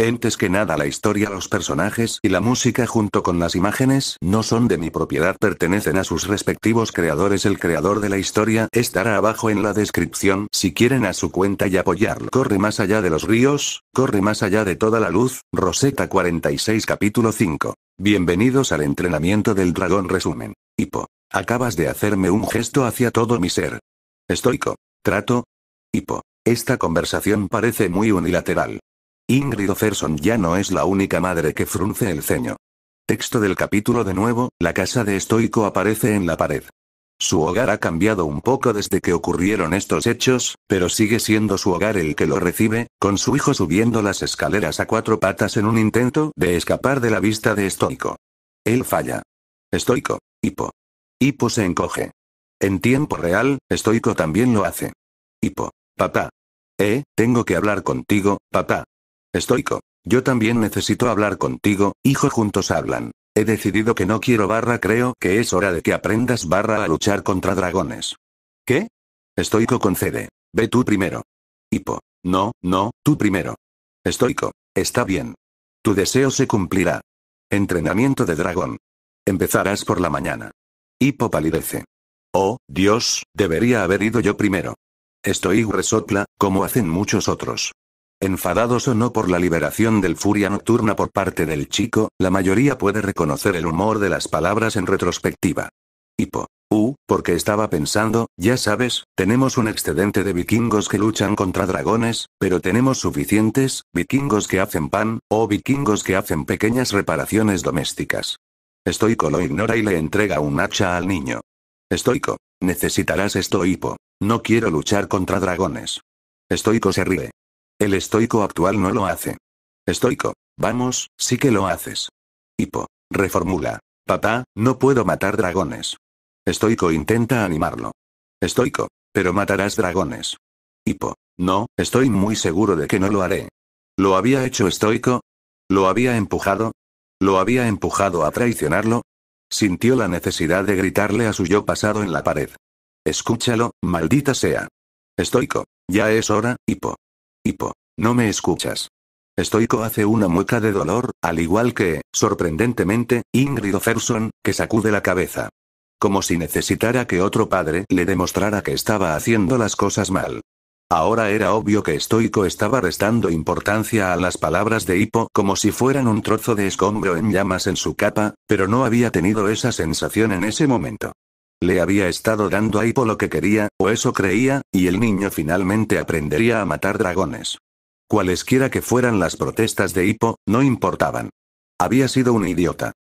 Entes que nada la historia, los personajes y la música junto con las imágenes no son de mi propiedad, pertenecen a sus respectivos creadores. El creador de la historia estará abajo en la descripción si quieren a su cuenta y apoyarlo. Corre más allá de los ríos, corre más allá de toda la luz, Rosetta 46 capítulo 5. Bienvenidos al entrenamiento del dragón resumen. Hipo. Acabas de hacerme un gesto hacia todo mi ser. Estoico. Trato. Hipo. Esta conversación parece muy unilateral. Ingrid O'Ferson ya no es la única madre que frunce el ceño. Texto del capítulo de nuevo, la casa de Estoico aparece en la pared. Su hogar ha cambiado un poco desde que ocurrieron estos hechos, pero sigue siendo su hogar el que lo recibe, con su hijo subiendo las escaleras a cuatro patas en un intento de escapar de la vista de Estoico. Él falla. Estoico. Hipo. Hipo se encoge. En tiempo real, Estoico también lo hace. Hipo. Papá. Eh, tengo que hablar contigo, papá. Estoico. Yo también necesito hablar contigo, hijo juntos hablan. He decidido que no quiero barra creo que es hora de que aprendas barra a luchar contra dragones. ¿Qué? Estoico concede. Ve tú primero. Hipo. No, no, tú primero. Estoico. Está bien. Tu deseo se cumplirá. Entrenamiento de dragón. Empezarás por la mañana. Hipo palidece. Oh, Dios, debería haber ido yo primero. Estoy resopla, como hacen muchos otros. Enfadados o no por la liberación del furia nocturna por parte del chico, la mayoría puede reconocer el humor de las palabras en retrospectiva. Hipo. u porque estaba pensando, ya sabes, tenemos un excedente de vikingos que luchan contra dragones, pero tenemos suficientes, vikingos que hacen pan, o vikingos que hacen pequeñas reparaciones domésticas. Estoico lo ignora y le entrega un hacha al niño. Estoico. Necesitarás esto, Hipo. No quiero luchar contra dragones. Estoico se ríe. El estoico actual no lo hace. Estoico. Vamos, sí que lo haces. Hipo. Reformula. Papá, no puedo matar dragones. Estoico intenta animarlo. Estoico. Pero matarás dragones. Hipo. No, estoy muy seguro de que no lo haré. ¿Lo había hecho estoico? ¿Lo había empujado? ¿Lo había empujado a traicionarlo? Sintió la necesidad de gritarle a su yo pasado en la pared. Escúchalo, maldita sea. Estoico. Ya es hora, Hipo. Hipo. No me escuchas. Estoico hace una mueca de dolor, al igual que, sorprendentemente, Ingrid Ferson, que sacude la cabeza. Como si necesitara que otro padre le demostrara que estaba haciendo las cosas mal. Ahora era obvio que Estoico estaba restando importancia a las palabras de Hipo como si fueran un trozo de escombro en llamas en su capa, pero no había tenido esa sensación en ese momento. Le había estado dando a Hippo lo que quería, o eso creía, y el niño finalmente aprendería a matar dragones. Cualesquiera que fueran las protestas de Hippo, no importaban. Había sido un idiota.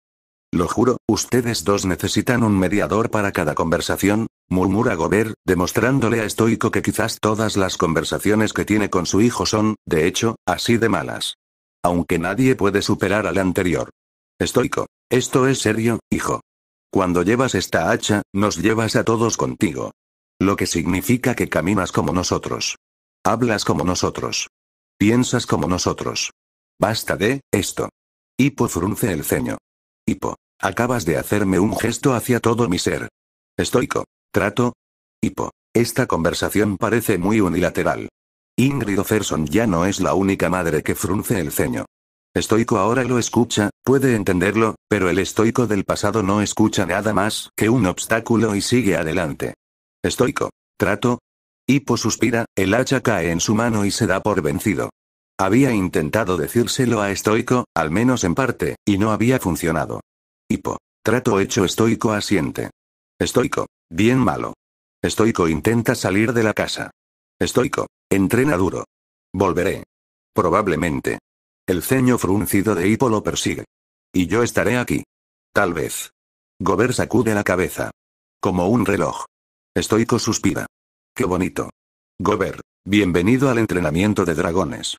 Lo juro, ustedes dos necesitan un mediador para cada conversación, murmura Gobert, demostrándole a Estoico que quizás todas las conversaciones que tiene con su hijo son, de hecho, así de malas. Aunque nadie puede superar al anterior. Estoico. Esto es serio, hijo. Cuando llevas esta hacha, nos llevas a todos contigo. Lo que significa que caminas como nosotros. Hablas como nosotros. Piensas como nosotros. Basta de esto. Hipo frunce el ceño. Hipo, acabas de hacerme un gesto hacia todo mi ser. Estoico. Trato. Hipo, esta conversación parece muy unilateral. Ingrid Otherson ya no es la única madre que frunce el ceño estoico ahora lo escucha, puede entenderlo, pero el estoico del pasado no escucha nada más que un obstáculo y sigue adelante. Estoico. Trato. Hipo suspira, el hacha cae en su mano y se da por vencido. Había intentado decírselo a estoico, al menos en parte, y no había funcionado. Hipo, Trato hecho estoico asiente. Estoico. Bien malo. Estoico intenta salir de la casa. Estoico. Entrena duro. Volveré. Probablemente. El ceño fruncido de Hippo lo persigue. Y yo estaré aquí. Tal vez. Gober sacude la cabeza. Como un reloj. Estoico suspira. Qué bonito. Gober. bienvenido al entrenamiento de dragones.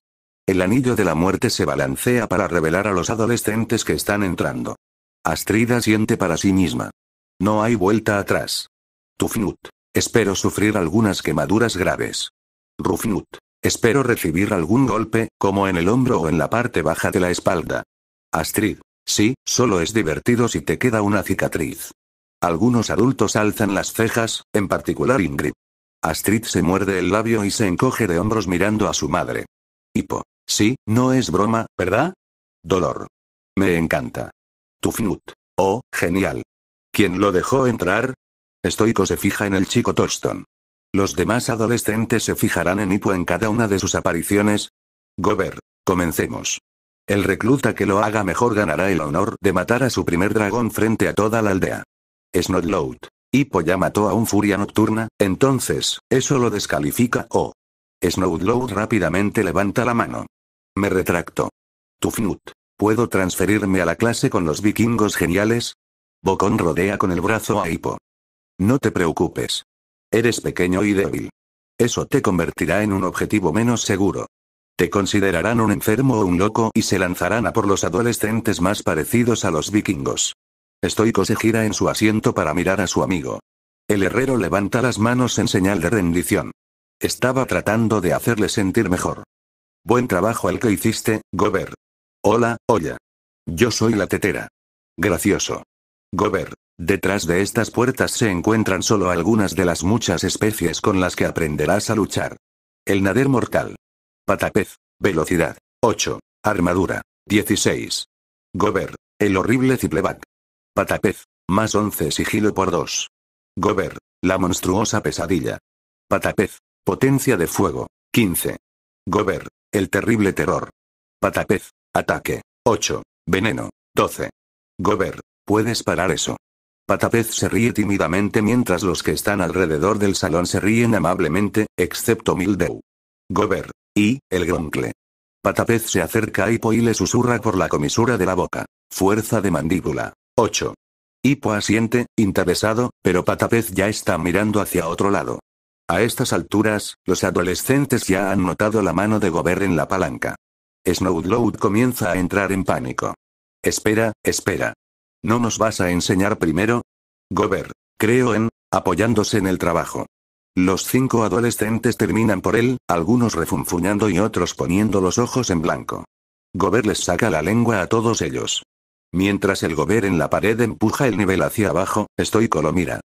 El anillo de la muerte se balancea para revelar a los adolescentes que están entrando. Astrida siente para sí misma. No hay vuelta atrás. Tufnut. Espero sufrir algunas quemaduras graves. Rufnut. Espero recibir algún golpe, como en el hombro o en la parte baja de la espalda. Astrid. Sí, solo es divertido si te queda una cicatriz. Algunos adultos alzan las cejas, en particular Ingrid. Astrid se muerde el labio y se encoge de hombros mirando a su madre. Hipo. Sí, no es broma, ¿verdad? Dolor. Me encanta. Tufnut. Oh, genial. ¿Quién lo dejó entrar? Estoico se fija en el chico Thorston. Los demás adolescentes se fijarán en Hippo en cada una de sus apariciones. Gober, comencemos. El recluta que lo haga mejor ganará el honor de matar a su primer dragón frente a toda la aldea. Snotlout. Hippo ya mató a un furia nocturna, entonces, ¿eso lo descalifica o...? Snowdlow rápidamente levanta la mano. Me retracto. Tufnut. ¿Puedo transferirme a la clase con los vikingos geniales? Bocón rodea con el brazo a Hippo. No te preocupes. Eres pequeño y débil. Eso te convertirá en un objetivo menos seguro. Te considerarán un enfermo o un loco y se lanzarán a por los adolescentes más parecidos a los vikingos. Estoy se gira en su asiento para mirar a su amigo. El herrero levanta las manos en señal de rendición. Estaba tratando de hacerle sentir mejor. Buen trabajo el que hiciste, Gobert. Hola, olla. Yo soy la tetera. Gracioso. Gobert. Detrás de estas puertas se encuentran solo algunas de las muchas especies con las que aprenderás a luchar. El nader mortal. Patapez. Velocidad. 8. Armadura. 16. Gober. El horrible Cipleback. Patapez. Más 11 sigilo por 2. Gober. La monstruosa pesadilla. Patapez. Potencia de fuego. 15. Gober. El terrible terror. Patapez. Ataque. 8. Veneno. 12. Gober. Puedes parar eso. Patapez se ríe tímidamente mientras los que están alrededor del salón se ríen amablemente, excepto Mildew. Gober. Y, el groncle. Patapez se acerca a Hippo y le susurra por la comisura de la boca. Fuerza de mandíbula. 8. Hippo asiente, interesado, pero Patapez ya está mirando hacia otro lado. A estas alturas, los adolescentes ya han notado la mano de Gober en la palanca. Snowdload comienza a entrar en pánico. Espera, espera. ¿No nos vas a enseñar primero? Gober, Creo en, apoyándose en el trabajo. Los cinco adolescentes terminan por él, algunos refunfuñando y otros poniendo los ojos en blanco. Gober les saca la lengua a todos ellos. Mientras el Gober en la pared empuja el nivel hacia abajo, estoy Colomira.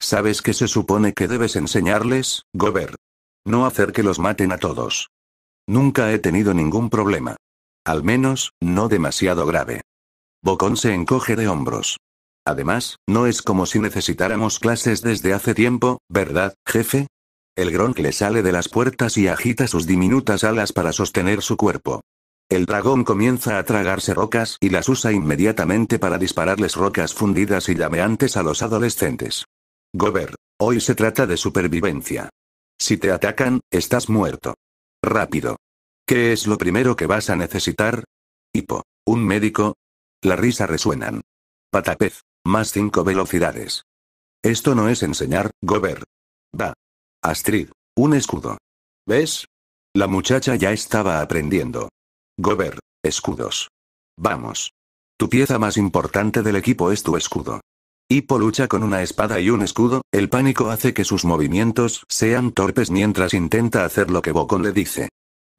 ¿Sabes que se supone que debes enseñarles, Gober? No hacer que los maten a todos. Nunca he tenido ningún problema. Al menos, no demasiado grave. Bocón se encoge de hombros. Además, no es como si necesitáramos clases desde hace tiempo, ¿verdad, jefe? El gronk le sale de las puertas y agita sus diminutas alas para sostener su cuerpo. El dragón comienza a tragarse rocas y las usa inmediatamente para dispararles rocas fundidas y llameantes a los adolescentes. Gober, hoy se trata de supervivencia. Si te atacan, estás muerto. Rápido. ¿Qué es lo primero que vas a necesitar? Hipo. ¿Un médico? La risa resuenan. Patapez. Más cinco velocidades. Esto no es enseñar, Gober. Va. Astrid. Un escudo. ¿Ves? La muchacha ya estaba aprendiendo. Gober. Escudos. Vamos. Tu pieza más importante del equipo es tu escudo. Hippo lucha con una espada y un escudo, el pánico hace que sus movimientos sean torpes mientras intenta hacer lo que Bocón le dice.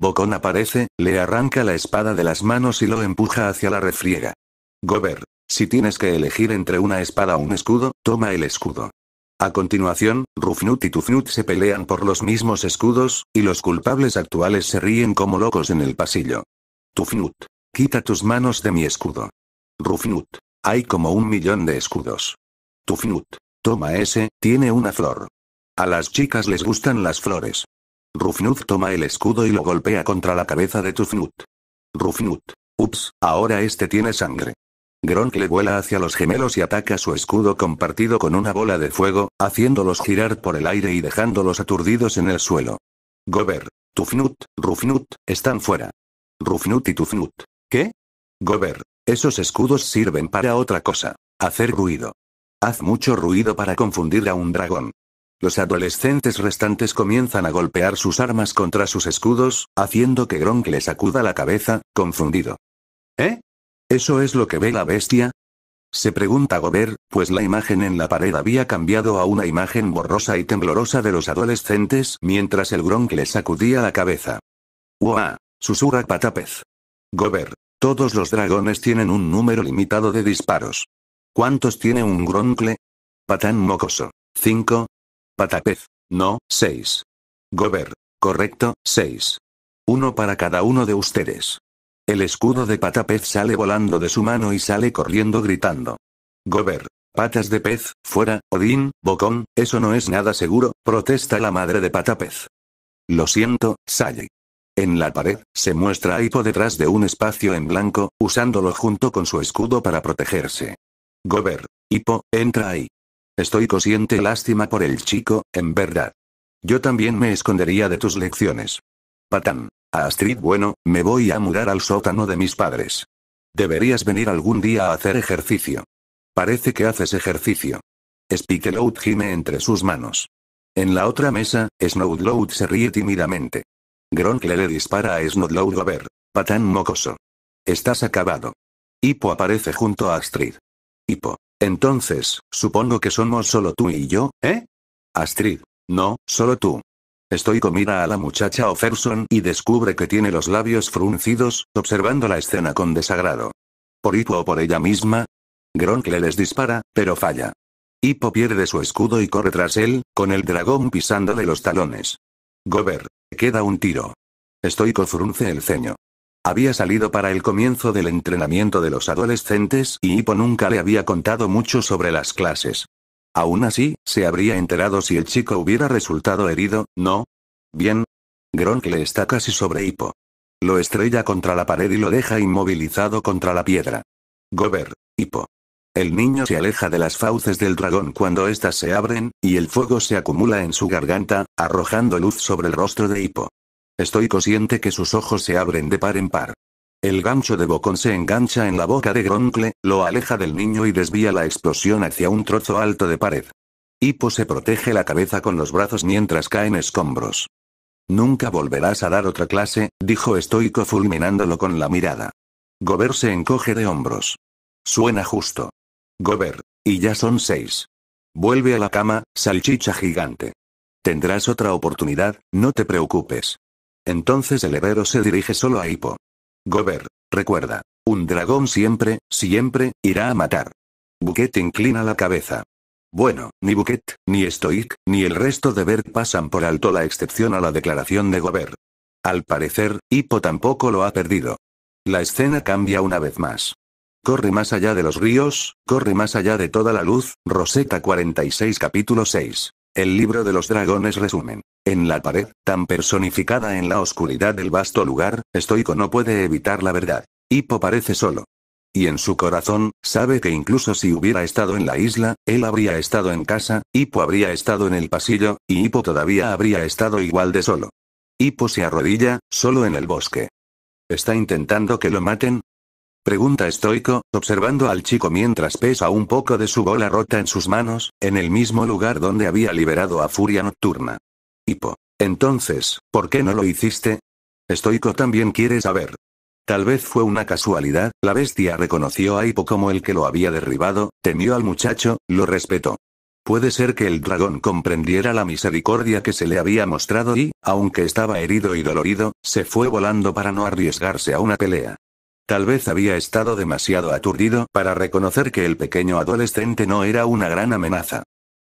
Bocón aparece, le arranca la espada de las manos y lo empuja hacia la refriega. Gober, si tienes que elegir entre una espada o un escudo, toma el escudo. A continuación, Rufnut y Tufnut se pelean por los mismos escudos, y los culpables actuales se ríen como locos en el pasillo. Tufnut, Quita tus manos de mi escudo. Rufnut. Hay como un millón de escudos. Tufnut, Toma ese, tiene una flor. A las chicas les gustan las flores. Rufnut toma el escudo y lo golpea contra la cabeza de Tufnut. Rufnut. Ups, ahora este tiene sangre. Gronk le vuela hacia los gemelos y ataca su escudo compartido con una bola de fuego, haciéndolos girar por el aire y dejándolos aturdidos en el suelo. Gober, Tufnut, Rufnut, están fuera. Rufnut y Tufnut. ¿Qué? Gober, esos escudos sirven para otra cosa. Hacer ruido. Haz mucho ruido para confundir a un dragón. Los adolescentes restantes comienzan a golpear sus armas contra sus escudos, haciendo que Gronk le sacuda la cabeza, confundido. ¿Eh? ¿Eso es lo que ve la bestia? Se pregunta Gobert, pues la imagen en la pared había cambiado a una imagen borrosa y temblorosa de los adolescentes mientras el groncle sacudía la cabeza. ¡Uah! susurra Patapez. Gobert, todos los dragones tienen un número limitado de disparos. ¿Cuántos tiene un groncle? Patán mocoso. ¿Cinco? Patapez. No, seis. Gobert. Correcto, seis. Uno para cada uno de ustedes. El escudo de patapez sale volando de su mano y sale corriendo gritando. Gober. Patas de pez, fuera, Odín, Bocón, eso no es nada seguro, protesta la madre de patapez. Lo siento, Sally. En la pared, se muestra a Hippo detrás de un espacio en blanco, usándolo junto con su escudo para protegerse. Gober. Hippo, entra ahí. Estoy consciente lástima por el chico, en verdad. Yo también me escondería de tus lecciones. Patán. Astrid, bueno, me voy a mudar al sótano de mis padres. Deberías venir algún día a hacer ejercicio. Parece que haces ejercicio. Spikeload gime entre sus manos. En la otra mesa, Snowdload se ríe tímidamente. Gronkle le dispara a Snowdload a ver. Patán mocoso. Estás acabado. Hippo aparece junto a Astrid. Hippo. Entonces, supongo que somos solo tú y yo, ¿eh? Astrid. No, solo tú. Estoy comida a la muchacha Oferson y descubre que tiene los labios fruncidos, observando la escena con desagrado. ¿Por Hippo o por ella misma? Gronkle les dispara, pero falla. Hippo pierde su escudo y corre tras él, con el dragón pisándole los talones. Gober. Queda un tiro. con frunce el ceño. Había salido para el comienzo del entrenamiento de los adolescentes y Hippo nunca le había contado mucho sobre las clases. Aún así, se habría enterado si el chico hubiera resultado herido, ¿no? Bien. Gronk le está casi sobre Hippo. Lo estrella contra la pared y lo deja inmovilizado contra la piedra. Gober, Hippo. El niño se aleja de las fauces del dragón cuando éstas se abren, y el fuego se acumula en su garganta, arrojando luz sobre el rostro de Hippo. Estoy consciente que sus ojos se abren de par en par. El gancho de Bocón se engancha en la boca de Gronkle, lo aleja del niño y desvía la explosión hacia un trozo alto de pared. Hippo se protege la cabeza con los brazos mientras caen escombros. Nunca volverás a dar otra clase, dijo Estoico fulminándolo con la mirada. Gober se encoge de hombros. Suena justo. Gober, y ya son seis. Vuelve a la cama, salchicha gigante. Tendrás otra oportunidad, no te preocupes. Entonces el herrero se dirige solo a Hippo. Gober, recuerda, un dragón siempre, siempre, irá a matar. Buquet inclina la cabeza. Bueno, ni Buquet, ni Stoic, ni el resto de Bert pasan por alto la excepción a la declaración de Gober. Al parecer, Hippo tampoco lo ha perdido. La escena cambia una vez más. Corre más allá de los ríos, corre más allá de toda la luz, Rosetta 46 capítulo 6. El libro de los dragones resumen. En la pared, tan personificada en la oscuridad del vasto lugar, Estoico no puede evitar la verdad. Hippo parece solo. Y en su corazón, sabe que incluso si hubiera estado en la isla, él habría estado en casa, Hippo habría estado en el pasillo, y Hippo todavía habría estado igual de solo. Hippo se arrodilla, solo en el bosque. Está intentando que lo maten, Pregunta estoico, observando al chico mientras pesa un poco de su bola rota en sus manos, en el mismo lugar donde había liberado a Furia Nocturna. Hipo. Entonces, ¿por qué no lo hiciste? Estoico también quiere saber. Tal vez fue una casualidad, la bestia reconoció a Hippo como el que lo había derribado, temió al muchacho, lo respetó. Puede ser que el dragón comprendiera la misericordia que se le había mostrado y, aunque estaba herido y dolorido, se fue volando para no arriesgarse a una pelea. Tal vez había estado demasiado aturdido para reconocer que el pequeño adolescente no era una gran amenaza.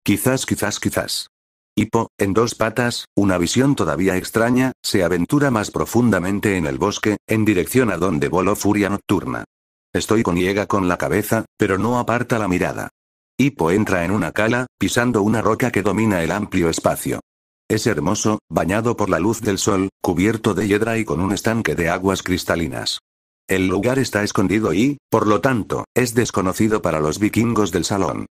Quizás, quizás, quizás. Hippo, en dos patas, una visión todavía extraña, se aventura más profundamente en el bosque, en dirección a donde voló Furia Nocturna. Estoy con niega con la cabeza, pero no aparta la mirada. Hippo entra en una cala, pisando una roca que domina el amplio espacio. Es hermoso, bañado por la luz del sol, cubierto de hiedra y con un estanque de aguas cristalinas. El lugar está escondido y, por lo tanto, es desconocido para los vikingos del salón.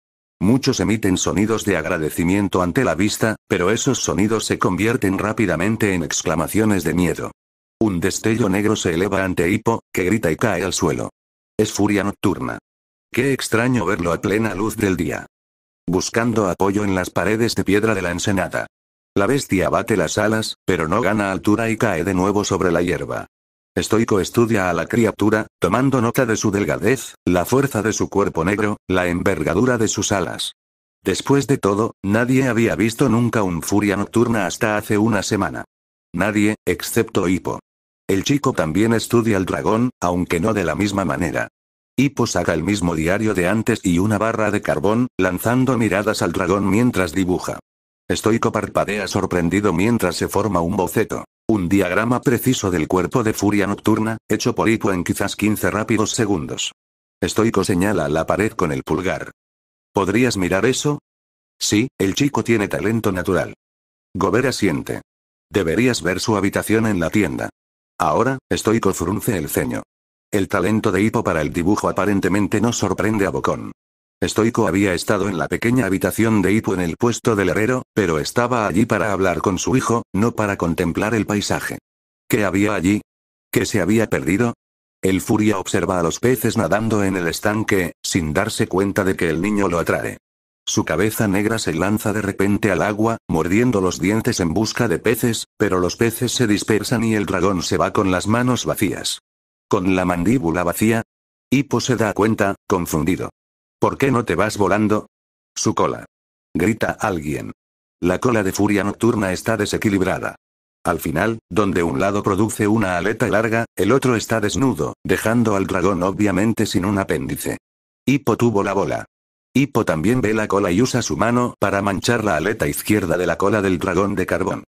Muchos emiten sonidos de agradecimiento ante la vista, pero esos sonidos se convierten rápidamente en exclamaciones de miedo. Un destello negro se eleva ante Hippo, que grita y cae al suelo. Es furia nocturna. Qué extraño verlo a plena luz del día. Buscando apoyo en las paredes de piedra de la ensenada. La bestia bate las alas, pero no gana altura y cae de nuevo sobre la hierba. Estoico estudia a la criatura, tomando nota de su delgadez, la fuerza de su cuerpo negro, la envergadura de sus alas. Después de todo, nadie había visto nunca un furia nocturna hasta hace una semana. Nadie, excepto Hippo. El chico también estudia al dragón, aunque no de la misma manera. Hippo saca el mismo diario de antes y una barra de carbón, lanzando miradas al dragón mientras dibuja. Estoico parpadea sorprendido mientras se forma un boceto. Un diagrama preciso del cuerpo de furia nocturna, hecho por Hipo en quizás 15 rápidos segundos. Estoico señala la pared con el pulgar. ¿Podrías mirar eso? Sí, el chico tiene talento natural. Gobera asiente. Deberías ver su habitación en la tienda. Ahora, Estoico frunce el ceño. El talento de Hipo para el dibujo aparentemente no sorprende a Bocón. Estoico había estado en la pequeña habitación de Hipo en el puesto del herrero, pero estaba allí para hablar con su hijo, no para contemplar el paisaje. ¿Qué había allí? ¿Qué se había perdido? El furia observa a los peces nadando en el estanque, sin darse cuenta de que el niño lo atrae. Su cabeza negra se lanza de repente al agua, mordiendo los dientes en busca de peces, pero los peces se dispersan y el dragón se va con las manos vacías. Con la mandíbula vacía. Hipo se da cuenta, confundido. ¿Por qué no te vas volando? Su cola. Grita alguien. La cola de furia nocturna está desequilibrada. Al final, donde un lado produce una aleta larga, el otro está desnudo, dejando al dragón obviamente sin un apéndice. Hipo tuvo la bola. Hipo también ve la cola y usa su mano para manchar la aleta izquierda de la cola del dragón de carbón.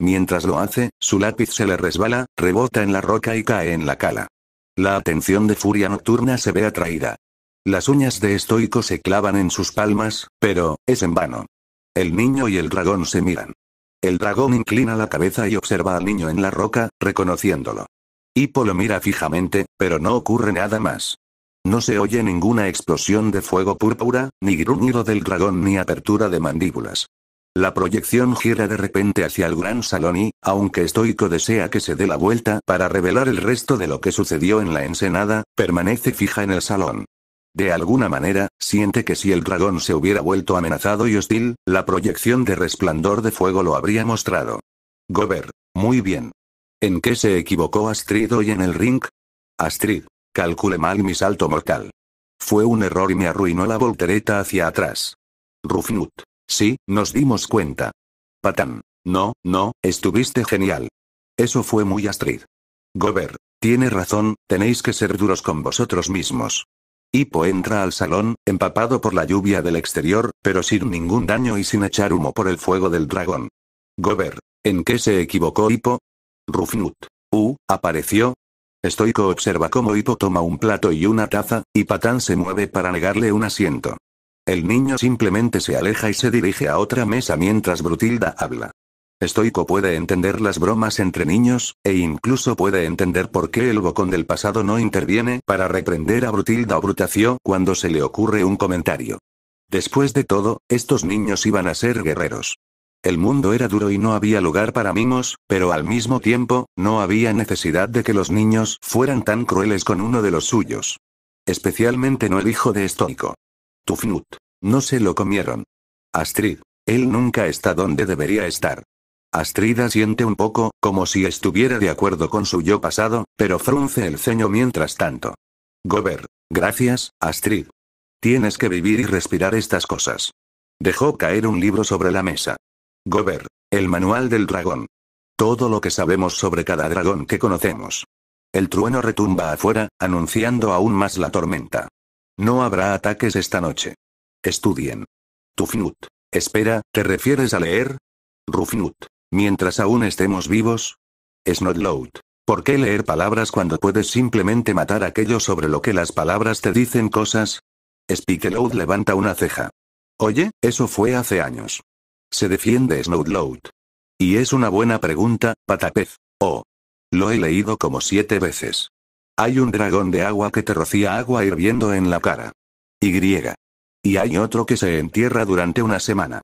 Mientras lo hace, su lápiz se le resbala, rebota en la roca y cae en la cala. La atención de Furia Nocturna se ve atraída. Las uñas de Estoico se clavan en sus palmas, pero, es en vano. El niño y el dragón se miran. El dragón inclina la cabeza y observa al niño en la roca, reconociéndolo. Hippo lo mira fijamente, pero no ocurre nada más. No se oye ninguna explosión de fuego púrpura, ni gruñido del dragón ni apertura de mandíbulas. La proyección gira de repente hacia el gran salón y, aunque estoico desea que se dé la vuelta para revelar el resto de lo que sucedió en la ensenada, permanece fija en el salón. De alguna manera, siente que si el dragón se hubiera vuelto amenazado y hostil, la proyección de resplandor de fuego lo habría mostrado. Gober. Muy bien. ¿En qué se equivocó Astrid hoy en el ring? Astrid. Calcule mal mi salto mortal. Fue un error y me arruinó la voltereta hacia atrás. Rufnut. Sí, nos dimos cuenta. Patán. No, no, estuviste genial. Eso fue muy Astrid. Gober. Tiene razón, tenéis que ser duros con vosotros mismos. Hippo entra al salón, empapado por la lluvia del exterior, pero sin ningún daño y sin echar humo por el fuego del dragón. Gober. ¿En qué se equivocó Hippo? Rufnut. Uh, apareció. Estoico observa cómo Hippo toma un plato y una taza, y Patán se mueve para negarle un asiento. El niño simplemente se aleja y se dirige a otra mesa mientras Brutilda habla estoico puede entender las bromas entre niños, e incluso puede entender por qué el bocón del pasado no interviene para reprender a Brutilda o Brutacio cuando se le ocurre un comentario. Después de todo, estos niños iban a ser guerreros. El mundo era duro y no había lugar para mimos, pero al mismo tiempo, no había necesidad de que los niños fueran tan crueles con uno de los suyos. Especialmente no el hijo de Estoico. Tufnut. No se lo comieron. Astrid. Él nunca está donde debería estar. Astrid siente un poco, como si estuviera de acuerdo con su yo pasado, pero frunce el ceño mientras tanto. Gober. Gracias, Astrid. Tienes que vivir y respirar estas cosas. Dejó caer un libro sobre la mesa. Gober. El manual del dragón. Todo lo que sabemos sobre cada dragón que conocemos. El trueno retumba afuera, anunciando aún más la tormenta. No habrá ataques esta noche. Estudien. Tufnut. Espera, ¿te refieres a leer? Rufnut. Mientras aún estemos vivos. Es ¿Por qué leer palabras cuando puedes simplemente matar aquello sobre lo que las palabras te dicen cosas? Speakeloud levanta una ceja. Oye, eso fue hace años. Se defiende Snowload. Y es una buena pregunta, patapez. Oh. Lo he leído como siete veces. Hay un dragón de agua que te rocía agua hirviendo en la cara. Y. Y hay otro que se entierra durante una semana.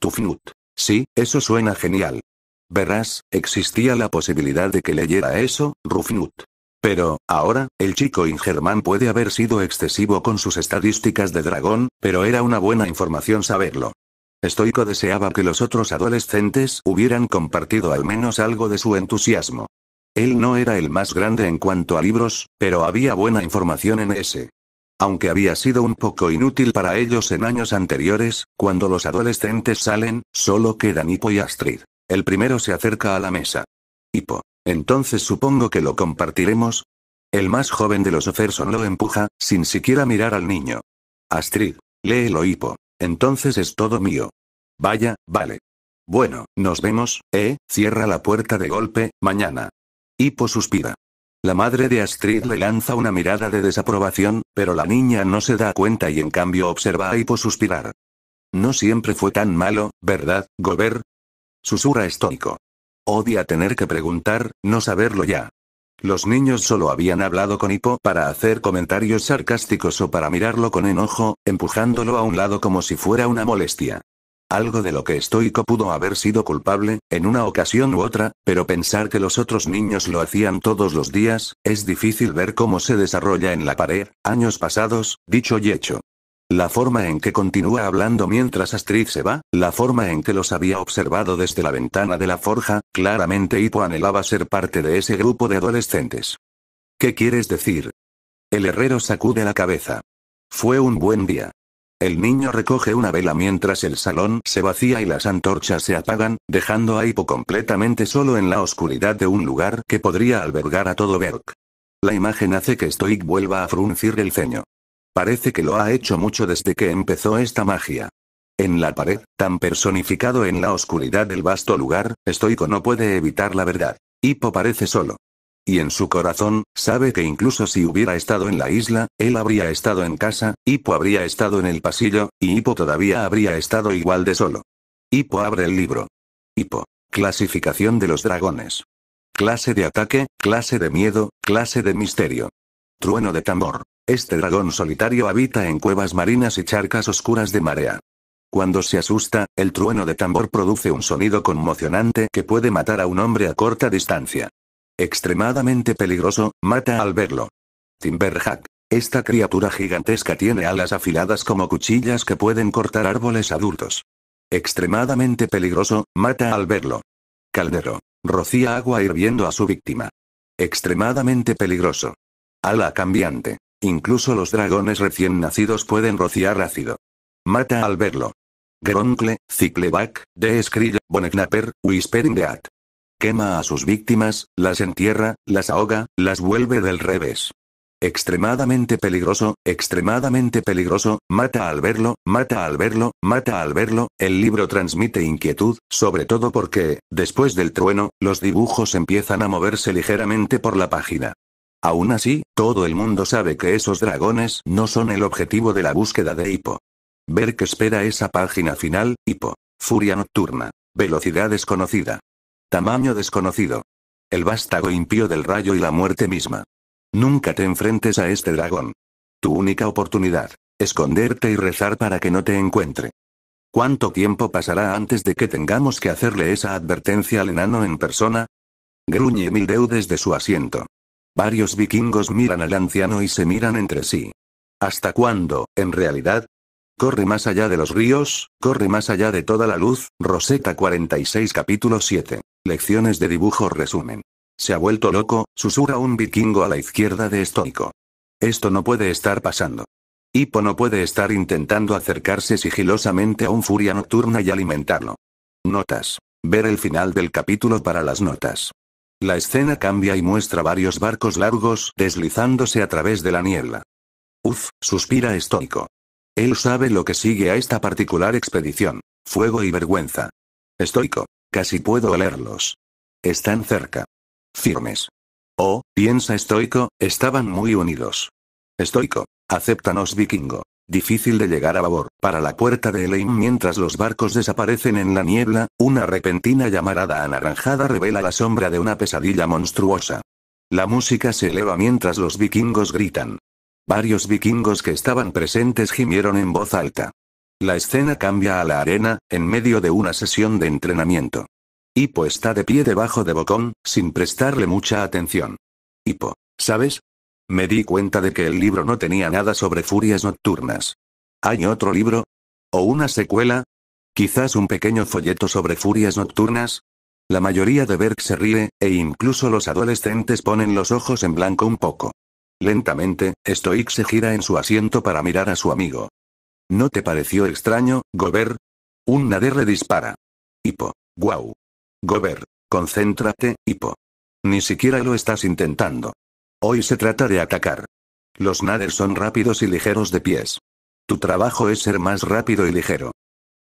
Tufnut. Sí, eso suena genial. Verás, existía la posibilidad de que leyera eso, Rufnut. Pero, ahora, el chico Ingerman puede haber sido excesivo con sus estadísticas de dragón, pero era una buena información saberlo. Estoico deseaba que los otros adolescentes hubieran compartido al menos algo de su entusiasmo. Él no era el más grande en cuanto a libros, pero había buena información en ese. Aunque había sido un poco inútil para ellos en años anteriores, cuando los adolescentes salen, solo quedan Hippo y Astrid. El primero se acerca a la mesa. Hippo. Entonces supongo que lo compartiremos. El más joven de los Oferson lo empuja, sin siquiera mirar al niño. Astrid. Léelo Hippo. Entonces es todo mío. Vaya, vale. Bueno, nos vemos, ¿eh? Cierra la puerta de golpe, mañana. Hippo suspira. La madre de Astrid le lanza una mirada de desaprobación, pero la niña no se da cuenta y en cambio observa a Hippo suspirar. No siempre fue tan malo, ¿verdad, Gober? Susurra estoico. Odia tener que preguntar, no saberlo ya. Los niños solo habían hablado con Hippo para hacer comentarios sarcásticos o para mirarlo con enojo, empujándolo a un lado como si fuera una molestia. Algo de lo que estoico pudo haber sido culpable, en una ocasión u otra, pero pensar que los otros niños lo hacían todos los días, es difícil ver cómo se desarrolla en la pared, años pasados, dicho y hecho. La forma en que continúa hablando mientras Astrid se va, la forma en que los había observado desde la ventana de la forja, claramente Ipo anhelaba ser parte de ese grupo de adolescentes. ¿Qué quieres decir? El herrero sacude la cabeza. Fue un buen día. El niño recoge una vela mientras el salón se vacía y las antorchas se apagan, dejando a Hippo completamente solo en la oscuridad de un lugar que podría albergar a todo Berk. La imagen hace que Stoic vuelva a fruncir el ceño. Parece que lo ha hecho mucho desde que empezó esta magia. En la pared, tan personificado en la oscuridad del vasto lugar, Stoico no puede evitar la verdad. Hippo parece solo y en su corazón, sabe que incluso si hubiera estado en la isla, él habría estado en casa, Hippo habría estado en el pasillo, y Hippo todavía habría estado igual de solo. Hippo abre el libro. Hippo. Clasificación de los dragones. Clase de ataque, clase de miedo, clase de misterio. Trueno de tambor. Este dragón solitario habita en cuevas marinas y charcas oscuras de marea. Cuando se asusta, el trueno de tambor produce un sonido conmocionante que puede matar a un hombre a corta distancia. Extremadamente peligroso, mata al verlo. Timberjack. Esta criatura gigantesca tiene alas afiladas como cuchillas que pueden cortar árboles adultos. Extremadamente peligroso, mata al verlo. Caldero. Rocía agua hirviendo a su víctima. Extremadamente peligroso. Ala cambiante. Incluso los dragones recién nacidos pueden rociar ácido. Mata al verlo. Gronkle, Cicleback, de Boneknapper, Boneknapper, Whispering Quema a sus víctimas, las entierra, las ahoga, las vuelve del revés. Extremadamente peligroso, extremadamente peligroso, mata al verlo, mata al verlo, mata al verlo, el libro transmite inquietud, sobre todo porque, después del trueno, los dibujos empiezan a moverse ligeramente por la página. Aún así, todo el mundo sabe que esos dragones no son el objetivo de la búsqueda de Hippo. Ver que espera esa página final, Hippo. Furia nocturna. Velocidad desconocida. Tamaño desconocido. El vástago impío del rayo y la muerte misma. Nunca te enfrentes a este dragón. Tu única oportunidad. Esconderte y rezar para que no te encuentre. ¿Cuánto tiempo pasará antes de que tengamos que hacerle esa advertencia al enano en persona? Gruñe deudes desde su asiento. Varios vikingos miran al anciano y se miran entre sí. ¿Hasta cuándo, en realidad? Corre más allá de los ríos, corre más allá de toda la luz, Rosetta 46 capítulo 7. Lecciones de dibujo resumen. Se ha vuelto loco, susurra un vikingo a la izquierda de Estoico. Esto no puede estar pasando. Hippo no puede estar intentando acercarse sigilosamente a un furia nocturna y alimentarlo. Notas. Ver el final del capítulo para las notas. La escena cambia y muestra varios barcos largos deslizándose a través de la niebla. Uf, suspira estoico. Él sabe lo que sigue a esta particular expedición. Fuego y vergüenza. Estoico. Casi puedo olerlos. Están cerca. Firmes. Oh, piensa estoico, estaban muy unidos. Estoico. Acéptanos vikingo. Difícil de llegar a babor, para la puerta de Elaine mientras los barcos desaparecen en la niebla, una repentina llamarada anaranjada revela la sombra de una pesadilla monstruosa. La música se eleva mientras los vikingos gritan. Varios vikingos que estaban presentes gimieron en voz alta. La escena cambia a la arena, en medio de una sesión de entrenamiento. Hippo está de pie debajo de Bocón, sin prestarle mucha atención. Hippo, ¿sabes? Me di cuenta de que el libro no tenía nada sobre furias nocturnas. ¿Hay otro libro? ¿O una secuela? Quizás un pequeño folleto sobre furias nocturnas. La mayoría de Berg se ríe, e incluso los adolescentes ponen los ojos en blanco un poco. Lentamente, Stoic se gira en su asiento para mirar a su amigo. ¿No te pareció extraño, Gober? Un nader le dispara. Hipo. Guau. Gober, concéntrate, Hipo. Ni siquiera lo estás intentando. Hoy se trata de atacar. Los naders son rápidos y ligeros de pies. Tu trabajo es ser más rápido y ligero.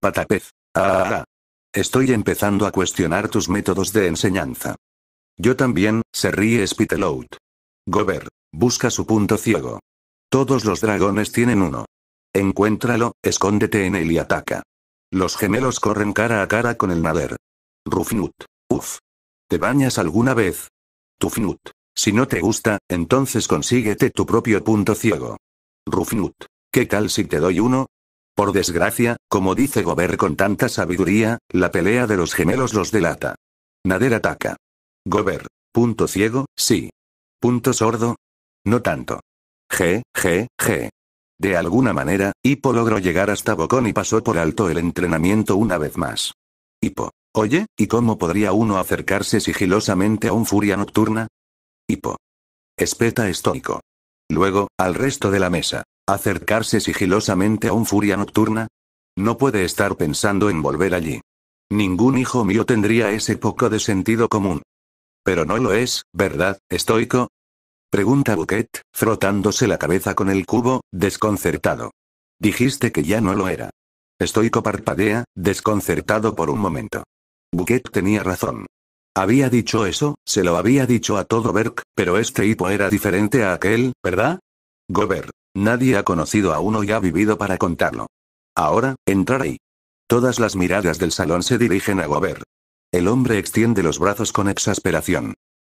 Patapez. Ah, ah, ah. ah. Estoy empezando a cuestionar tus métodos de enseñanza. Yo también, se ríe Spitelout. Gober, busca su punto ciego. Todos los dragones tienen uno. Encuéntralo, escóndete en él y ataca. Los gemelos corren cara a cara con el Nader. Rufnut Uf. ¿Te bañas alguna vez? Tufnut Si no te gusta, entonces consíguete tu propio punto ciego. Rufnut ¿Qué tal si te doy uno? Por desgracia, como dice Gober con tanta sabiduría, la pelea de los gemelos los delata. Nader ataca. Gober. Punto ciego, sí. Punto sordo. No tanto. G, G, G. De alguna manera, Hippo logró llegar hasta Bocón y pasó por alto el entrenamiento una vez más. Hippo. Oye, ¿y cómo podría uno acercarse sigilosamente a un furia nocturna? Hippo. Espeta estoico. Luego, al resto de la mesa. ¿Acercarse sigilosamente a un furia nocturna? No puede estar pensando en volver allí. Ningún hijo mío tendría ese poco de sentido común. Pero no lo es, ¿verdad, estoico? Pregunta Bouquet, frotándose la cabeza con el cubo, desconcertado. Dijiste que ya no lo era. Estoy parpadea, desconcertado por un momento. Bouquet tenía razón. Había dicho eso, se lo había dicho a todo Berk, pero este hipo era diferente a aquel, ¿verdad? Gobert. Nadie ha conocido a uno y ha vivido para contarlo. Ahora, entrar ahí. Todas las miradas del salón se dirigen a Gobert. El hombre extiende los brazos con exasperación.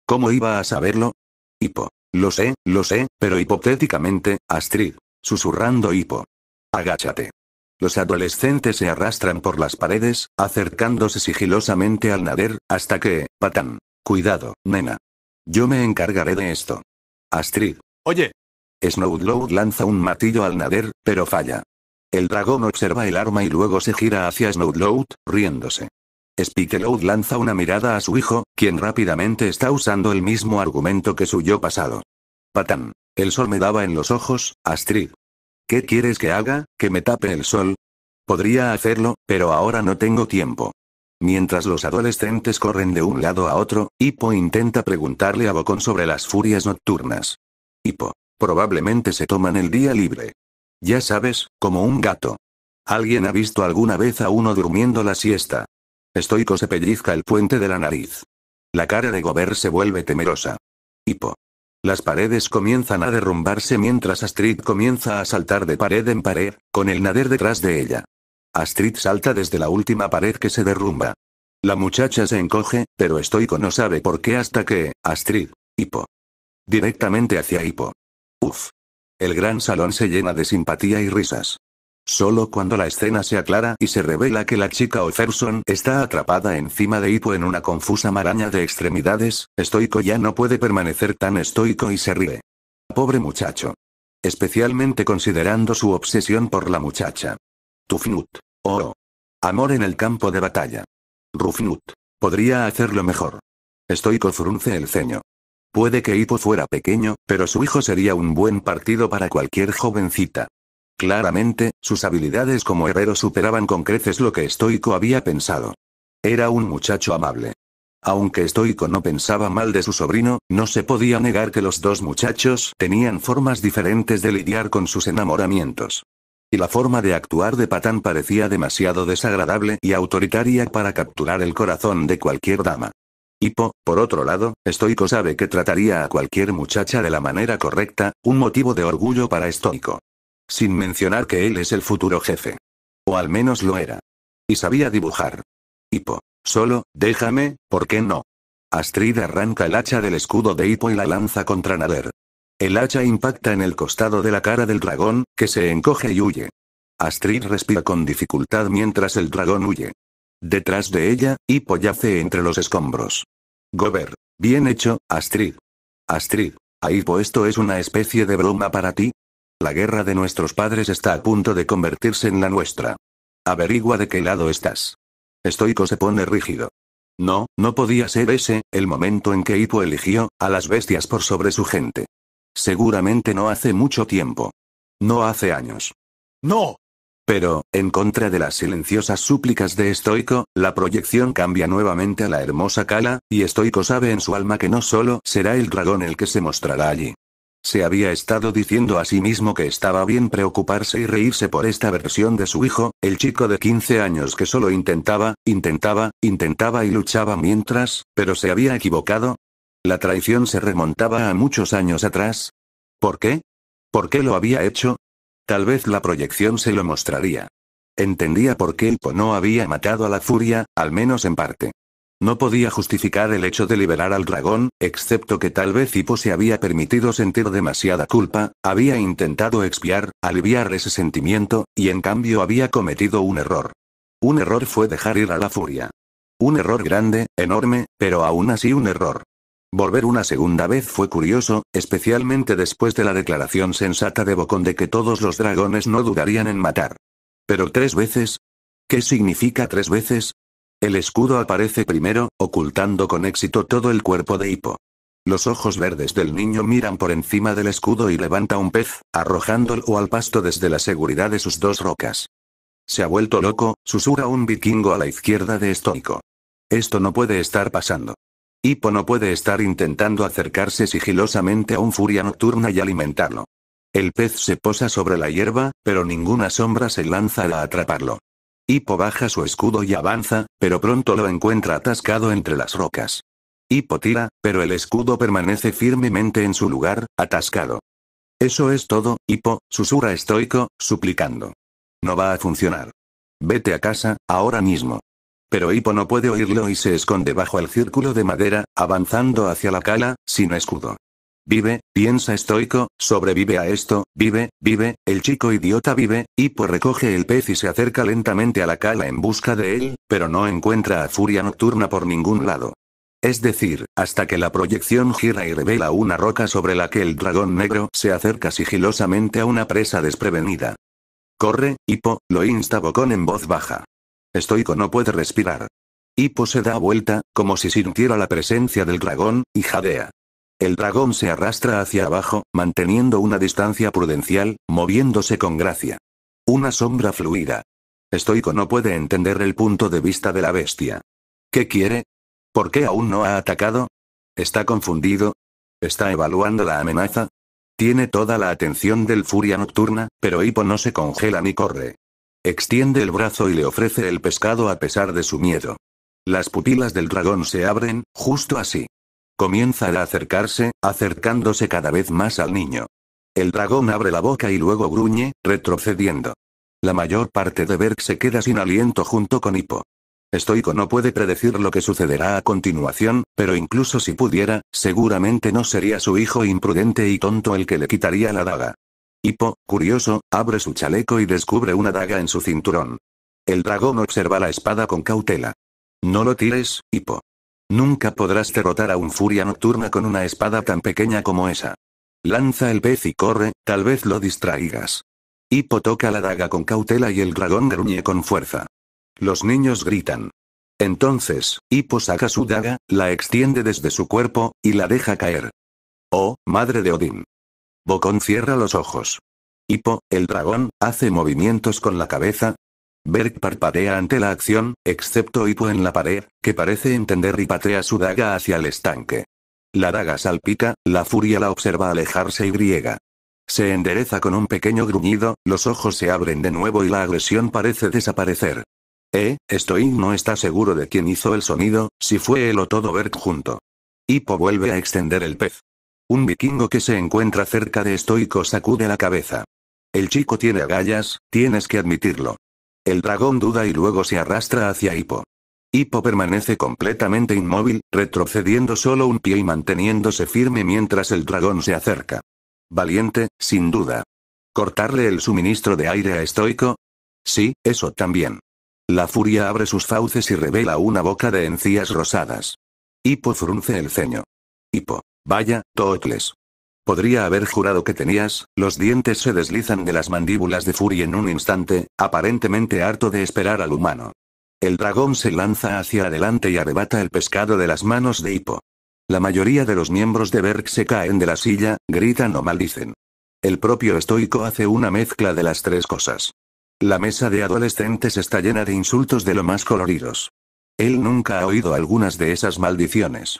¿Cómo iba a saberlo? Hipo. Lo sé, lo sé, pero hipotéticamente, Astrid. Susurrando hipo. Agáchate. Los adolescentes se arrastran por las paredes, acercándose sigilosamente al nader, hasta que, patán. Cuidado, nena. Yo me encargaré de esto. Astrid. Oye. Snowdlow lanza un matillo al nader, pero falla. El dragón observa el arma y luego se gira hacia Snowdlow, riéndose. Spikeload lanza una mirada a su hijo, quien rápidamente está usando el mismo argumento que su yo pasado. Patán. El sol me daba en los ojos, Astrid. ¿Qué quieres que haga, que me tape el sol? Podría hacerlo, pero ahora no tengo tiempo. Mientras los adolescentes corren de un lado a otro, Hippo intenta preguntarle a Bocón sobre las furias nocturnas. Hippo. Probablemente se toman el día libre. Ya sabes, como un gato. ¿Alguien ha visto alguna vez a uno durmiendo la siesta? Estoico se pellizca el puente de la nariz. La cara de Gobert se vuelve temerosa. Hipo. Las paredes comienzan a derrumbarse mientras Astrid comienza a saltar de pared en pared, con el nader detrás de ella. Astrid salta desde la última pared que se derrumba. La muchacha se encoge, pero Estoico no sabe por qué hasta que, Astrid, Hipo. Directamente hacia Hipo. Uf. El gran salón se llena de simpatía y risas. Solo cuando la escena se aclara y se revela que la chica O'Ferson está atrapada encima de Hippo en una confusa maraña de extremidades, Estoico ya no puede permanecer tan estoico y se ríe. Pobre muchacho. Especialmente considerando su obsesión por la muchacha. Tufnut. Oh. Amor en el campo de batalla. Rufnut. Podría hacerlo mejor. Estoico frunce el ceño. Puede que Hippo fuera pequeño, pero su hijo sería un buen partido para cualquier jovencita. Claramente, sus habilidades como herrero superaban con creces lo que Estoico había pensado. Era un muchacho amable. Aunque Estoico no pensaba mal de su sobrino, no se podía negar que los dos muchachos tenían formas diferentes de lidiar con sus enamoramientos. Y la forma de actuar de Patán parecía demasiado desagradable y autoritaria para capturar el corazón de cualquier dama. hipo por otro lado, Estoico sabe que trataría a cualquier muchacha de la manera correcta, un motivo de orgullo para Estoico. Sin mencionar que él es el futuro jefe. O al menos lo era. Y sabía dibujar. Hipo. Solo, déjame, ¿por qué no? Astrid arranca el hacha del escudo de Hipo y la lanza contra Nader. El hacha impacta en el costado de la cara del dragón, que se encoge y huye. Astrid respira con dificultad mientras el dragón huye. Detrás de ella, Hippo yace entre los escombros. Gober. Bien hecho, Astrid. Astrid. A Hippo esto es una especie de broma para ti, la guerra de nuestros padres está a punto de convertirse en la nuestra. Averigua de qué lado estás. Estoico se pone rígido. No, no podía ser ese, el momento en que Hipo eligió, a las bestias por sobre su gente. Seguramente no hace mucho tiempo. No hace años. ¡No! Pero, en contra de las silenciosas súplicas de Estoico, la proyección cambia nuevamente a la hermosa Cala, y Estoico sabe en su alma que no solo será el dragón el que se mostrará allí. Se había estado diciendo a sí mismo que estaba bien preocuparse y reírse por esta versión de su hijo, el chico de 15 años que solo intentaba, intentaba, intentaba y luchaba mientras, pero se había equivocado. La traición se remontaba a muchos años atrás. ¿Por qué? ¿Por qué lo había hecho? Tal vez la proyección se lo mostraría. Entendía por qué Hippo no había matado a la furia, al menos en parte. No podía justificar el hecho de liberar al dragón, excepto que tal vez Hippo se había permitido sentir demasiada culpa, había intentado expiar, aliviar ese sentimiento, y en cambio había cometido un error. Un error fue dejar ir a la furia. Un error grande, enorme, pero aún así un error. Volver una segunda vez fue curioso, especialmente después de la declaración sensata de Bocón de que todos los dragones no dudarían en matar. Pero tres veces. ¿Qué significa tres veces? El escudo aparece primero, ocultando con éxito todo el cuerpo de Hippo. Los ojos verdes del niño miran por encima del escudo y levanta un pez, arrojándolo al pasto desde la seguridad de sus dos rocas. Se ha vuelto loco, susurra un vikingo a la izquierda de Estoico. Esto no puede estar pasando. Hippo no puede estar intentando acercarse sigilosamente a un furia nocturna y alimentarlo. El pez se posa sobre la hierba, pero ninguna sombra se lanza a atraparlo. Hippo baja su escudo y avanza, pero pronto lo encuentra atascado entre las rocas. Hippo tira, pero el escudo permanece firmemente en su lugar, atascado. Eso es todo, Hippo, susurra estoico, suplicando. No va a funcionar. Vete a casa, ahora mismo. Pero Hippo no puede oírlo y se esconde bajo el círculo de madera, avanzando hacia la cala, sin escudo vive, piensa estoico, sobrevive a esto, vive, vive, el chico idiota vive, Hippo recoge el pez y se acerca lentamente a la cala en busca de él, pero no encuentra a Furia Nocturna por ningún lado. Es decir, hasta que la proyección gira y revela una roca sobre la que el dragón negro se acerca sigilosamente a una presa desprevenida. Corre, Hippo, lo insta Bocón en voz baja. Estoico no puede respirar. Hippo se da vuelta, como si sintiera la presencia del dragón, y jadea. El dragón se arrastra hacia abajo, manteniendo una distancia prudencial, moviéndose con gracia. Una sombra fluida. Estoico no puede entender el punto de vista de la bestia. ¿Qué quiere? ¿Por qué aún no ha atacado? ¿Está confundido? ¿Está evaluando la amenaza? Tiene toda la atención del furia nocturna, pero Hippo no se congela ni corre. Extiende el brazo y le ofrece el pescado a pesar de su miedo. Las pupilas del dragón se abren, justo así. Comienza a acercarse, acercándose cada vez más al niño. El dragón abre la boca y luego gruñe, retrocediendo. La mayor parte de Berk se queda sin aliento junto con Hippo. Estoico no puede predecir lo que sucederá a continuación, pero incluso si pudiera, seguramente no sería su hijo imprudente y tonto el que le quitaría la daga. Hippo, curioso, abre su chaleco y descubre una daga en su cinturón. El dragón observa la espada con cautela. No lo tires, Hippo. Nunca podrás derrotar a un furia nocturna con una espada tan pequeña como esa. Lanza el pez y corre, tal vez lo distraigas. Hipo toca la daga con cautela y el dragón gruñe con fuerza. Los niños gritan. Entonces, Hippo saca su daga, la extiende desde su cuerpo, y la deja caer. Oh, madre de Odín. Bocón cierra los ojos. Hipo, el dragón, hace movimientos con la cabeza, Berg parpadea ante la acción, excepto Hippo en la pared, que parece entender y patea su daga hacia el estanque. La daga salpica, la furia la observa alejarse y griega. Se endereza con un pequeño gruñido, los ojos se abren de nuevo y la agresión parece desaparecer. Eh, estoy no está seguro de quién hizo el sonido, si fue él o todo Berg junto. Hippo vuelve a extender el pez. Un vikingo que se encuentra cerca de Stoico sacude la cabeza. El chico tiene agallas, tienes que admitirlo. El dragón duda y luego se arrastra hacia Hippo. Hippo permanece completamente inmóvil, retrocediendo solo un pie y manteniéndose firme mientras el dragón se acerca. Valiente, sin duda. ¿Cortarle el suministro de aire a Estoico? Sí, eso también. La furia abre sus fauces y revela una boca de encías rosadas. Hippo frunce el ceño. Hippo. Vaya, Totles. Podría haber jurado que tenías, los dientes se deslizan de las mandíbulas de Fury en un instante, aparentemente harto de esperar al humano. El dragón se lanza hacia adelante y arrebata el pescado de las manos de Hippo. La mayoría de los miembros de Berk se caen de la silla, gritan o maldicen. El propio estoico hace una mezcla de las tres cosas. La mesa de adolescentes está llena de insultos de lo más coloridos. Él nunca ha oído algunas de esas maldiciones.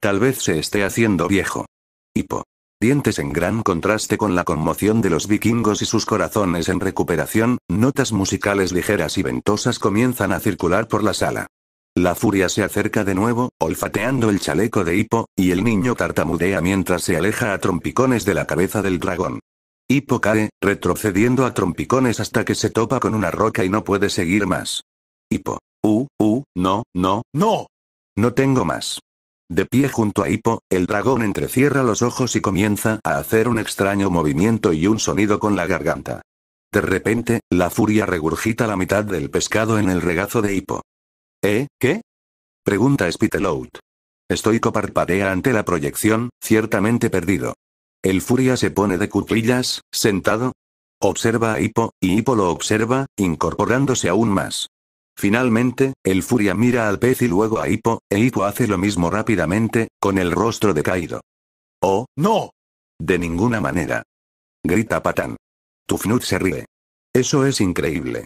Tal vez se esté haciendo viejo. Hippo dientes en gran contraste con la conmoción de los vikingos y sus corazones en recuperación, notas musicales ligeras y ventosas comienzan a circular por la sala. La furia se acerca de nuevo, olfateando el chaleco de Hipo, y el niño tartamudea mientras se aleja a trompicones de la cabeza del dragón. Hipo cae, retrocediendo a trompicones hasta que se topa con una roca y no puede seguir más. Hipo, Uh, uh, no, no, no. No tengo más. De pie junto a Hippo, el dragón entrecierra los ojos y comienza a hacer un extraño movimiento y un sonido con la garganta. De repente, la furia regurgita la mitad del pescado en el regazo de Hippo. ¿Eh, qué? Pregunta Spitelout. Estoy parpadea ante la proyección, ciertamente perdido. El furia se pone de cuclillas, sentado. Observa a Hippo, y Hippo lo observa, incorporándose aún más. Finalmente, el Furia mira al pez y luego a Hippo, e Hippo hace lo mismo rápidamente, con el rostro decaído. ¡Oh, no! De ninguna manera. Grita Patán. Tufnut se ríe. Eso es increíble.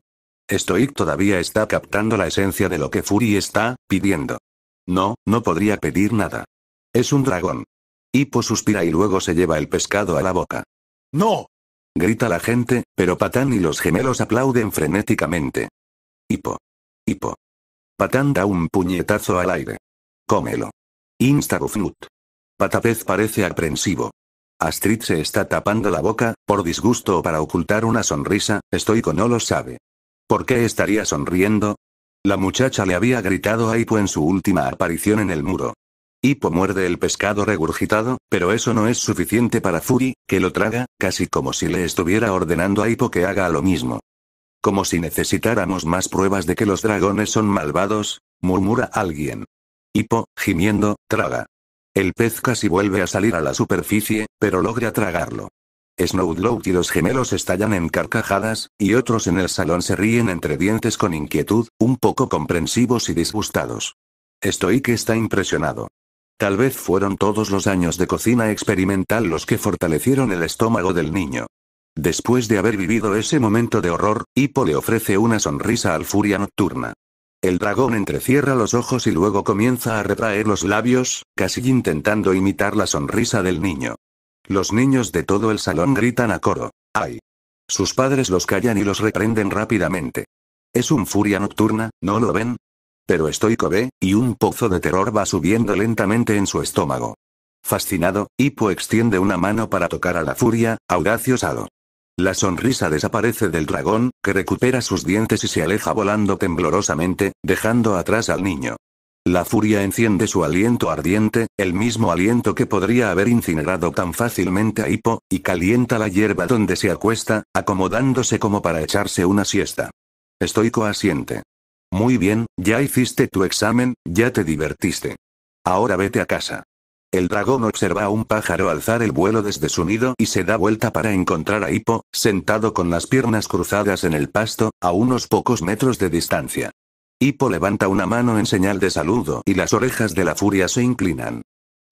Stoic todavía está captando la esencia de lo que Fury está pidiendo. No, no podría pedir nada. Es un dragón. Hippo suspira y luego se lleva el pescado a la boca. ¡No! Grita la gente, pero Patán y los gemelos aplauden frenéticamente. Hippo. Hipo. Patán da un puñetazo al aire. Cómelo. Insta Gufnut. Patapez parece aprensivo. Astrid se está tapando la boca, por disgusto o para ocultar una sonrisa, Stoico no lo sabe. ¿Por qué estaría sonriendo? La muchacha le había gritado a Hipo en su última aparición en el muro. Hipo muerde el pescado regurgitado, pero eso no es suficiente para Fury, que lo traga, casi como si le estuviera ordenando a Hipo que haga lo mismo. Como si necesitáramos más pruebas de que los dragones son malvados, murmura alguien. Hipo, gimiendo, traga. El pez casi vuelve a salir a la superficie, pero logra tragarlo. Snowdloat y los gemelos estallan en carcajadas, y otros en el salón se ríen entre dientes con inquietud, un poco comprensivos y disgustados. Estoy que está impresionado. Tal vez fueron todos los años de cocina experimental los que fortalecieron el estómago del niño. Después de haber vivido ese momento de horror, Hippo le ofrece una sonrisa al furia nocturna. El dragón entrecierra los ojos y luego comienza a retraer los labios, casi intentando imitar la sonrisa del niño. Los niños de todo el salón gritan a coro. ¡Ay! Sus padres los callan y los reprenden rápidamente. Es un furia nocturna, ¿no lo ven? Pero estoy cobé, y un pozo de terror va subiendo lentamente en su estómago. Fascinado, Hippo extiende una mano para tocar a la furia, audaciosado. La sonrisa desaparece del dragón, que recupera sus dientes y se aleja volando temblorosamente, dejando atrás al niño. La furia enciende su aliento ardiente, el mismo aliento que podría haber incinerado tan fácilmente a Hippo, y calienta la hierba donde se acuesta, acomodándose como para echarse una siesta. Estoy asiente. Muy bien, ya hiciste tu examen, ya te divertiste. Ahora vete a casa. El dragón observa a un pájaro alzar el vuelo desde su nido y se da vuelta para encontrar a Hippo, sentado con las piernas cruzadas en el pasto, a unos pocos metros de distancia. Hippo levanta una mano en señal de saludo y las orejas de la furia se inclinan.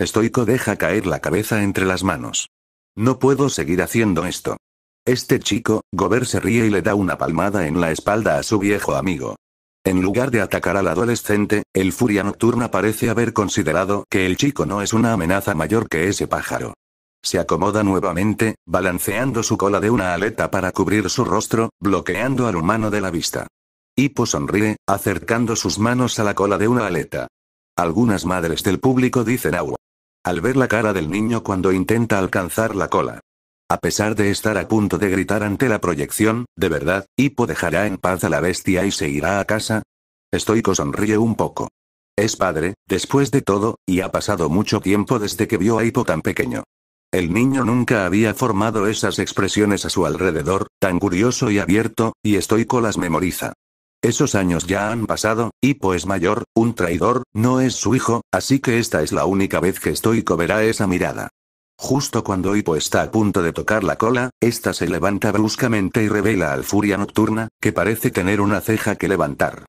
Estoico deja caer la cabeza entre las manos. No puedo seguir haciendo esto. Este chico, Gober se ríe y le da una palmada en la espalda a su viejo amigo. En lugar de atacar al adolescente, el Furia Nocturna parece haber considerado que el chico no es una amenaza mayor que ese pájaro. Se acomoda nuevamente, balanceando su cola de una aleta para cubrir su rostro, bloqueando al humano de la vista. Hippo sonríe, acercando sus manos a la cola de una aleta. Algunas madres del público dicen agua. Al ver la cara del niño cuando intenta alcanzar la cola. A pesar de estar a punto de gritar ante la proyección, de verdad, Hippo dejará en paz a la bestia y se irá a casa. Estoico sonríe un poco. Es padre, después de todo, y ha pasado mucho tiempo desde que vio a Hippo tan pequeño. El niño nunca había formado esas expresiones a su alrededor, tan curioso y abierto, y Estoico las memoriza. Esos años ya han pasado, Hippo es mayor, un traidor, no es su hijo, así que esta es la única vez que Estoico verá esa mirada. Justo cuando Hippo está a punto de tocar la cola, esta se levanta bruscamente y revela al Furia Nocturna, que parece tener una ceja que levantar.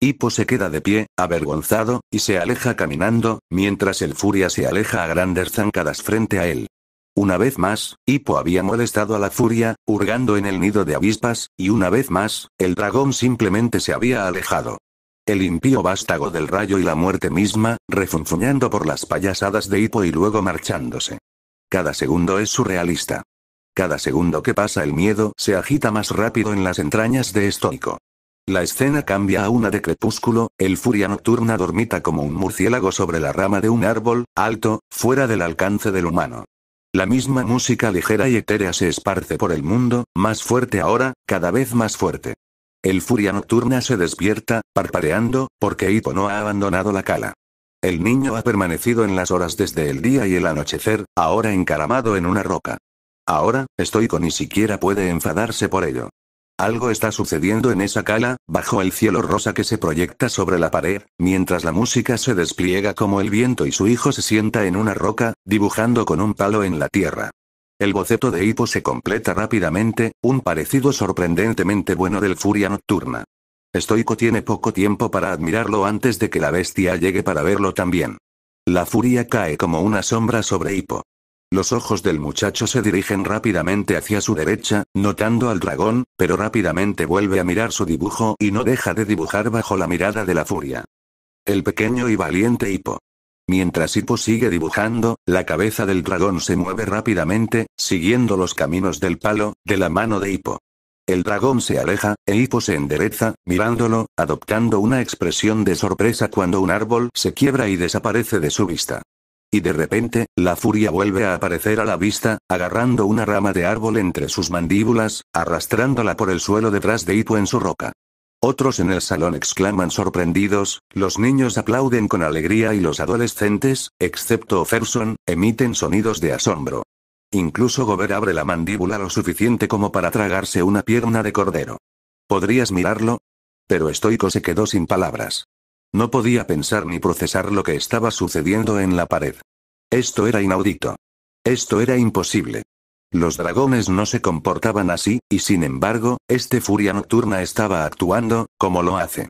Hippo se queda de pie, avergonzado, y se aleja caminando, mientras el Furia se aleja a grandes zancadas frente a él. Una vez más, Hippo había molestado a la Furia, hurgando en el nido de avispas, y una vez más, el dragón simplemente se había alejado. El impío vástago del rayo y la muerte misma, refunfuñando por las payasadas de Hippo y luego marchándose. Cada segundo es surrealista. Cada segundo que pasa el miedo se agita más rápido en las entrañas de Estoico. La escena cambia a una de crepúsculo, el furia nocturna dormita como un murciélago sobre la rama de un árbol, alto, fuera del alcance del humano. La misma música ligera y etérea se esparce por el mundo, más fuerte ahora, cada vez más fuerte. El furia nocturna se despierta, parpadeando, porque Hipo no ha abandonado la cala. El niño ha permanecido en las horas desde el día y el anochecer, ahora encaramado en una roca. Ahora, con ni siquiera puede enfadarse por ello. Algo está sucediendo en esa cala, bajo el cielo rosa que se proyecta sobre la pared, mientras la música se despliega como el viento y su hijo se sienta en una roca, dibujando con un palo en la tierra. El boceto de Hipo se completa rápidamente, un parecido sorprendentemente bueno del Furia Nocturna. Estoico tiene poco tiempo para admirarlo antes de que la bestia llegue para verlo también. La furia cae como una sombra sobre Hippo. Los ojos del muchacho se dirigen rápidamente hacia su derecha, notando al dragón, pero rápidamente vuelve a mirar su dibujo y no deja de dibujar bajo la mirada de la furia. El pequeño y valiente Hippo. Mientras Hippo sigue dibujando, la cabeza del dragón se mueve rápidamente, siguiendo los caminos del palo, de la mano de Hippo. El dragón se aleja, e Hippo se endereza, mirándolo, adoptando una expresión de sorpresa cuando un árbol se quiebra y desaparece de su vista. Y de repente, la furia vuelve a aparecer a la vista, agarrando una rama de árbol entre sus mandíbulas, arrastrándola por el suelo detrás de Hippo en su roca. Otros en el salón exclaman sorprendidos, los niños aplauden con alegría y los adolescentes, excepto Ferson, emiten sonidos de asombro. Incluso Gober abre la mandíbula lo suficiente como para tragarse una pierna de cordero. ¿Podrías mirarlo? Pero Estoico se quedó sin palabras. No podía pensar ni procesar lo que estaba sucediendo en la pared. Esto era inaudito. Esto era imposible. Los dragones no se comportaban así, y sin embargo, este furia nocturna estaba actuando, como lo hace.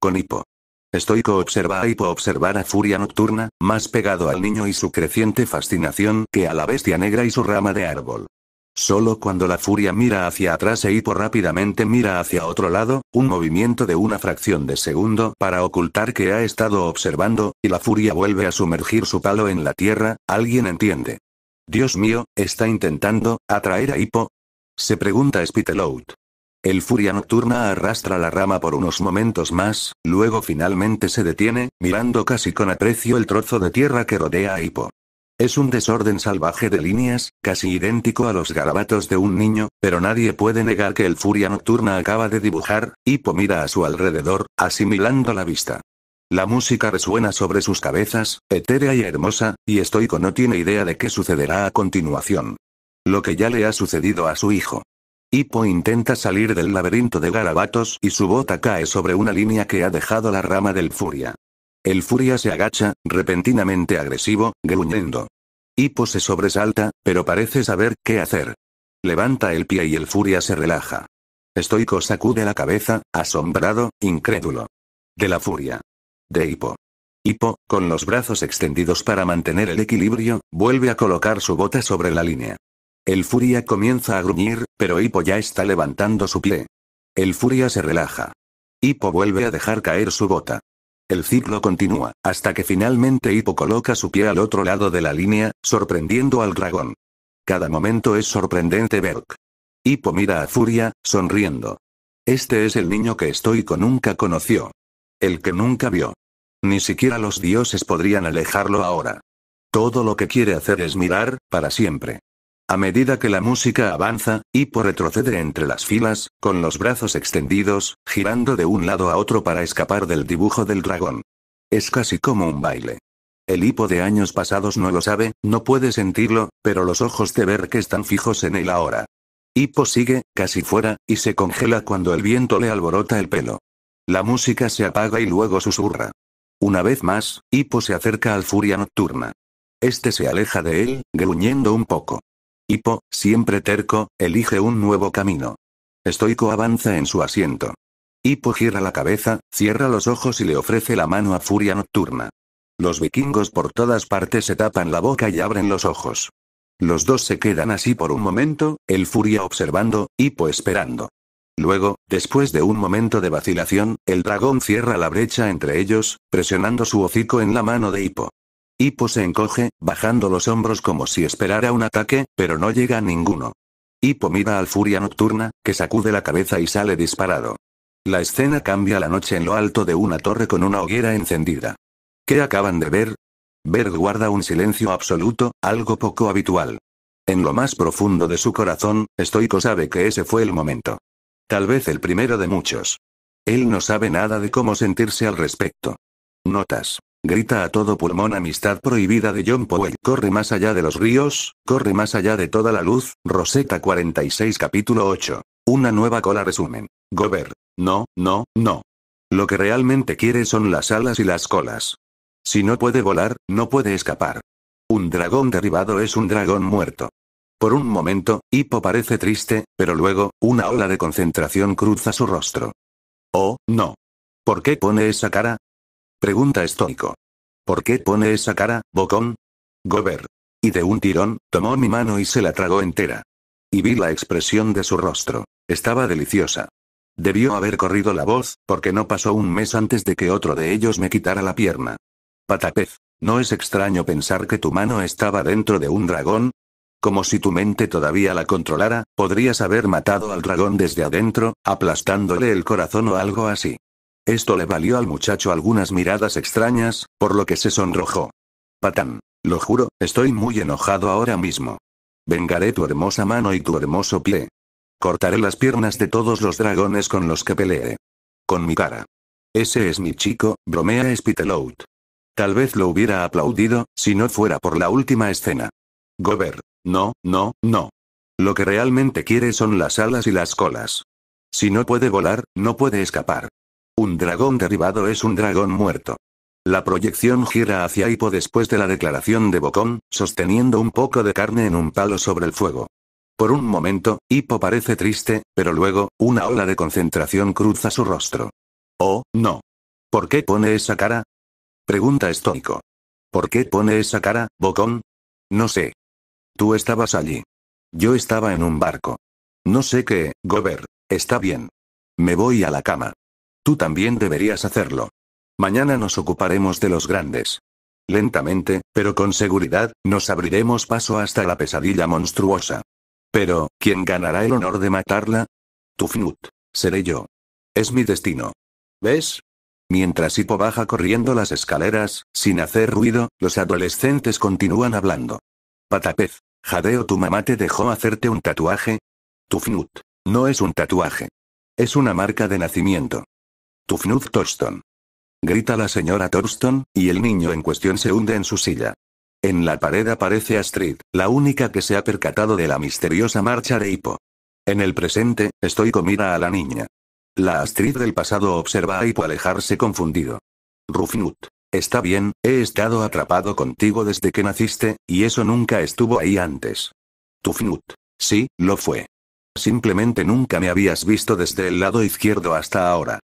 Con hipo. Estoico observa a Hippo observar a Furia Nocturna, más pegado al niño y su creciente fascinación que a la bestia negra y su rama de árbol. Solo cuando la furia mira hacia atrás e Hippo rápidamente mira hacia otro lado, un movimiento de una fracción de segundo para ocultar que ha estado observando, y la furia vuelve a sumergir su palo en la tierra, alguien entiende. Dios mío, está intentando, atraer a Hippo. Se pregunta Spitelout. El furia nocturna arrastra la rama por unos momentos más, luego finalmente se detiene, mirando casi con aprecio el trozo de tierra que rodea a Hippo. Es un desorden salvaje de líneas, casi idéntico a los garabatos de un niño, pero nadie puede negar que el furia nocturna acaba de dibujar, Hippo mira a su alrededor, asimilando la vista. La música resuena sobre sus cabezas, etérea y hermosa, y Estoico no tiene idea de qué sucederá a continuación. Lo que ya le ha sucedido a su hijo. Hippo intenta salir del laberinto de garabatos y su bota cae sobre una línea que ha dejado la rama del furia. El furia se agacha, repentinamente agresivo, gruñendo. Hippo se sobresalta, pero parece saber qué hacer. Levanta el pie y el furia se relaja. Estoico sacude la cabeza, asombrado, incrédulo. De la furia. De Hippo. Hippo, con los brazos extendidos para mantener el equilibrio, vuelve a colocar su bota sobre la línea. El Furia comienza a gruñir, pero Hippo ya está levantando su pie. El Furia se relaja. Hippo vuelve a dejar caer su bota. El ciclo continúa, hasta que finalmente Hippo coloca su pie al otro lado de la línea, sorprendiendo al dragón. Cada momento es sorprendente Berk. Hippo mira a Furia, sonriendo. Este es el niño que Stoico nunca conoció. El que nunca vio. Ni siquiera los dioses podrían alejarlo ahora. Todo lo que quiere hacer es mirar, para siempre. A medida que la música avanza, Hippo retrocede entre las filas, con los brazos extendidos, girando de un lado a otro para escapar del dibujo del dragón. Es casi como un baile. El hipo de años pasados no lo sabe, no puede sentirlo, pero los ojos de ver que están fijos en él ahora. Hippo sigue, casi fuera, y se congela cuando el viento le alborota el pelo. La música se apaga y luego susurra. Una vez más, Hippo se acerca al Furia Nocturna. Este se aleja de él, gruñendo un poco. Hipo, siempre terco, elige un nuevo camino. Estoico avanza en su asiento. Hipo gira la cabeza, cierra los ojos y le ofrece la mano a Furia Nocturna. Los vikingos por todas partes se tapan la boca y abren los ojos. Los dos se quedan así por un momento, el Furia observando, Hippo esperando. Luego, después de un momento de vacilación, el dragón cierra la brecha entre ellos, presionando su hocico en la mano de Hipo. Hippo se encoge, bajando los hombros como si esperara un ataque, pero no llega ninguno. Hippo mira al Furia Nocturna, que sacude la cabeza y sale disparado. La escena cambia la noche en lo alto de una torre con una hoguera encendida. ¿Qué acaban de ver? Berg guarda un silencio absoluto, algo poco habitual. En lo más profundo de su corazón, Stoico sabe que ese fue el momento. Tal vez el primero de muchos. Él no sabe nada de cómo sentirse al respecto. Notas. Grita a todo pulmón Amistad prohibida de John Powell. Corre más allá de los ríos, corre más allá de toda la luz. Rosetta 46 capítulo 8. Una nueva cola resumen. Gober. No, no, no. Lo que realmente quiere son las alas y las colas. Si no puede volar, no puede escapar. Un dragón derribado es un dragón muerto. Por un momento, Hippo parece triste, pero luego, una ola de concentración cruza su rostro. Oh, no. ¿Por qué pone esa cara? Pregunta estónico. ¿Por qué pone esa cara, Bocón? Gober. Y de un tirón, tomó mi mano y se la tragó entera. Y vi la expresión de su rostro. Estaba deliciosa. Debió haber corrido la voz, porque no pasó un mes antes de que otro de ellos me quitara la pierna. Patapez, ¿no es extraño pensar que tu mano estaba dentro de un dragón? Como si tu mente todavía la controlara, podrías haber matado al dragón desde adentro, aplastándole el corazón o algo así. Esto le valió al muchacho algunas miradas extrañas, por lo que se sonrojó. Patán. Lo juro, estoy muy enojado ahora mismo. Vengaré tu hermosa mano y tu hermoso pie. Cortaré las piernas de todos los dragones con los que peleé. Con mi cara. Ese es mi chico, bromea Spitelout. Tal vez lo hubiera aplaudido, si no fuera por la última escena. Gober. No, no, no. Lo que realmente quiere son las alas y las colas. Si no puede volar, no puede escapar. Un dragón derribado es un dragón muerto. La proyección gira hacia Hippo después de la declaración de Bocón, sosteniendo un poco de carne en un palo sobre el fuego. Por un momento, Hippo parece triste, pero luego, una ola de concentración cruza su rostro. Oh, no. ¿Por qué pone esa cara? Pregunta Estónico. ¿Por qué pone esa cara, Bocón? No sé. Tú estabas allí. Yo estaba en un barco. No sé qué, Gober. Está bien. Me voy a la cama. Tú también deberías hacerlo. Mañana nos ocuparemos de los grandes. Lentamente, pero con seguridad, nos abriremos paso hasta la pesadilla monstruosa. Pero, ¿quién ganará el honor de matarla? Tufnut. Seré yo. Es mi destino. ¿Ves? Mientras Hippo baja corriendo las escaleras, sin hacer ruido, los adolescentes continúan hablando. Patapez. Jadeo, tu mamá te dejó hacerte un tatuaje. Tufnut. No es un tatuaje. Es una marca de nacimiento. Tufnut Torston. Grita la señora Torston, y el niño en cuestión se hunde en su silla. En la pared aparece Astrid, la única que se ha percatado de la misteriosa marcha de Hippo. En el presente, estoy comida a la niña. La Astrid del pasado observa a Hippo alejarse confundido. Rufnut. Está bien, he estado atrapado contigo desde que naciste, y eso nunca estuvo ahí antes. Tufnut. Sí, lo fue. Simplemente nunca me habías visto desde el lado izquierdo hasta ahora.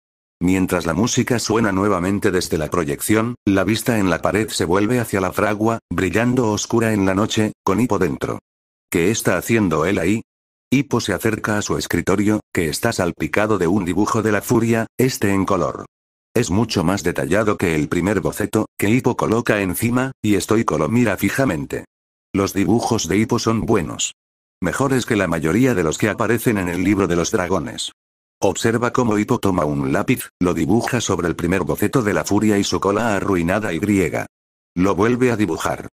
Mientras la música suena nuevamente desde la proyección, la vista en la pared se vuelve hacia la fragua, brillando oscura en la noche, con Hippo dentro. ¿Qué está haciendo él ahí? Hippo se acerca a su escritorio, que está salpicado de un dibujo de la furia, este en color. Es mucho más detallado que el primer boceto, que Hippo coloca encima, y Stoico lo mira fijamente. Los dibujos de Hippo son buenos. Mejores que la mayoría de los que aparecen en el libro de los dragones. Observa cómo Hippo toma un lápiz, lo dibuja sobre el primer boceto de la furia y su cola arruinada y griega. Lo vuelve a dibujar.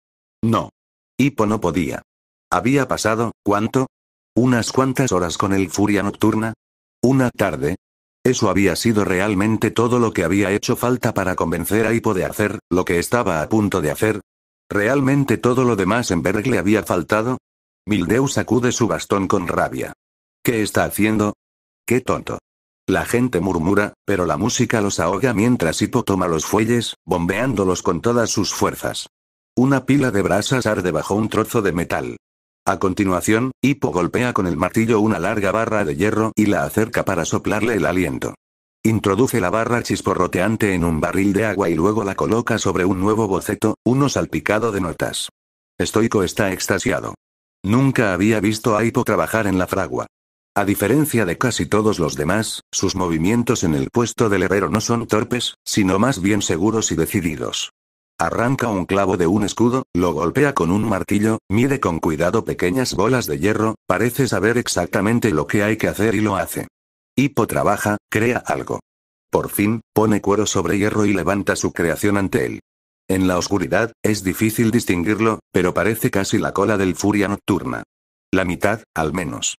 No. Hippo no podía. Había pasado, ¿cuánto? ¿Unas cuantas horas con el furia nocturna? ¿Una tarde? Eso había sido realmente todo lo que había hecho falta para convencer a Hippo de hacer, lo que estaba a punto de hacer. ¿Realmente todo lo demás en Berg le había faltado? Mildeu sacude su bastón con rabia. ¿Qué está haciendo? Qué tonto. La gente murmura, pero la música los ahoga mientras Hippo toma los fuelles, bombeándolos con todas sus fuerzas. Una pila de brasas arde bajo un trozo de metal. A continuación, Hippo golpea con el martillo una larga barra de hierro y la acerca para soplarle el aliento. Introduce la barra chisporroteante en un barril de agua y luego la coloca sobre un nuevo boceto, uno salpicado de notas. Estoico está extasiado. Nunca había visto a Hippo trabajar en la fragua. A diferencia de casi todos los demás, sus movimientos en el puesto del herrero no son torpes, sino más bien seguros y decididos. Arranca un clavo de un escudo, lo golpea con un martillo, mide con cuidado pequeñas bolas de hierro, parece saber exactamente lo que hay que hacer y lo hace. Hipo trabaja, crea algo. Por fin, pone cuero sobre hierro y levanta su creación ante él. En la oscuridad, es difícil distinguirlo, pero parece casi la cola del furia nocturna. La mitad, al menos.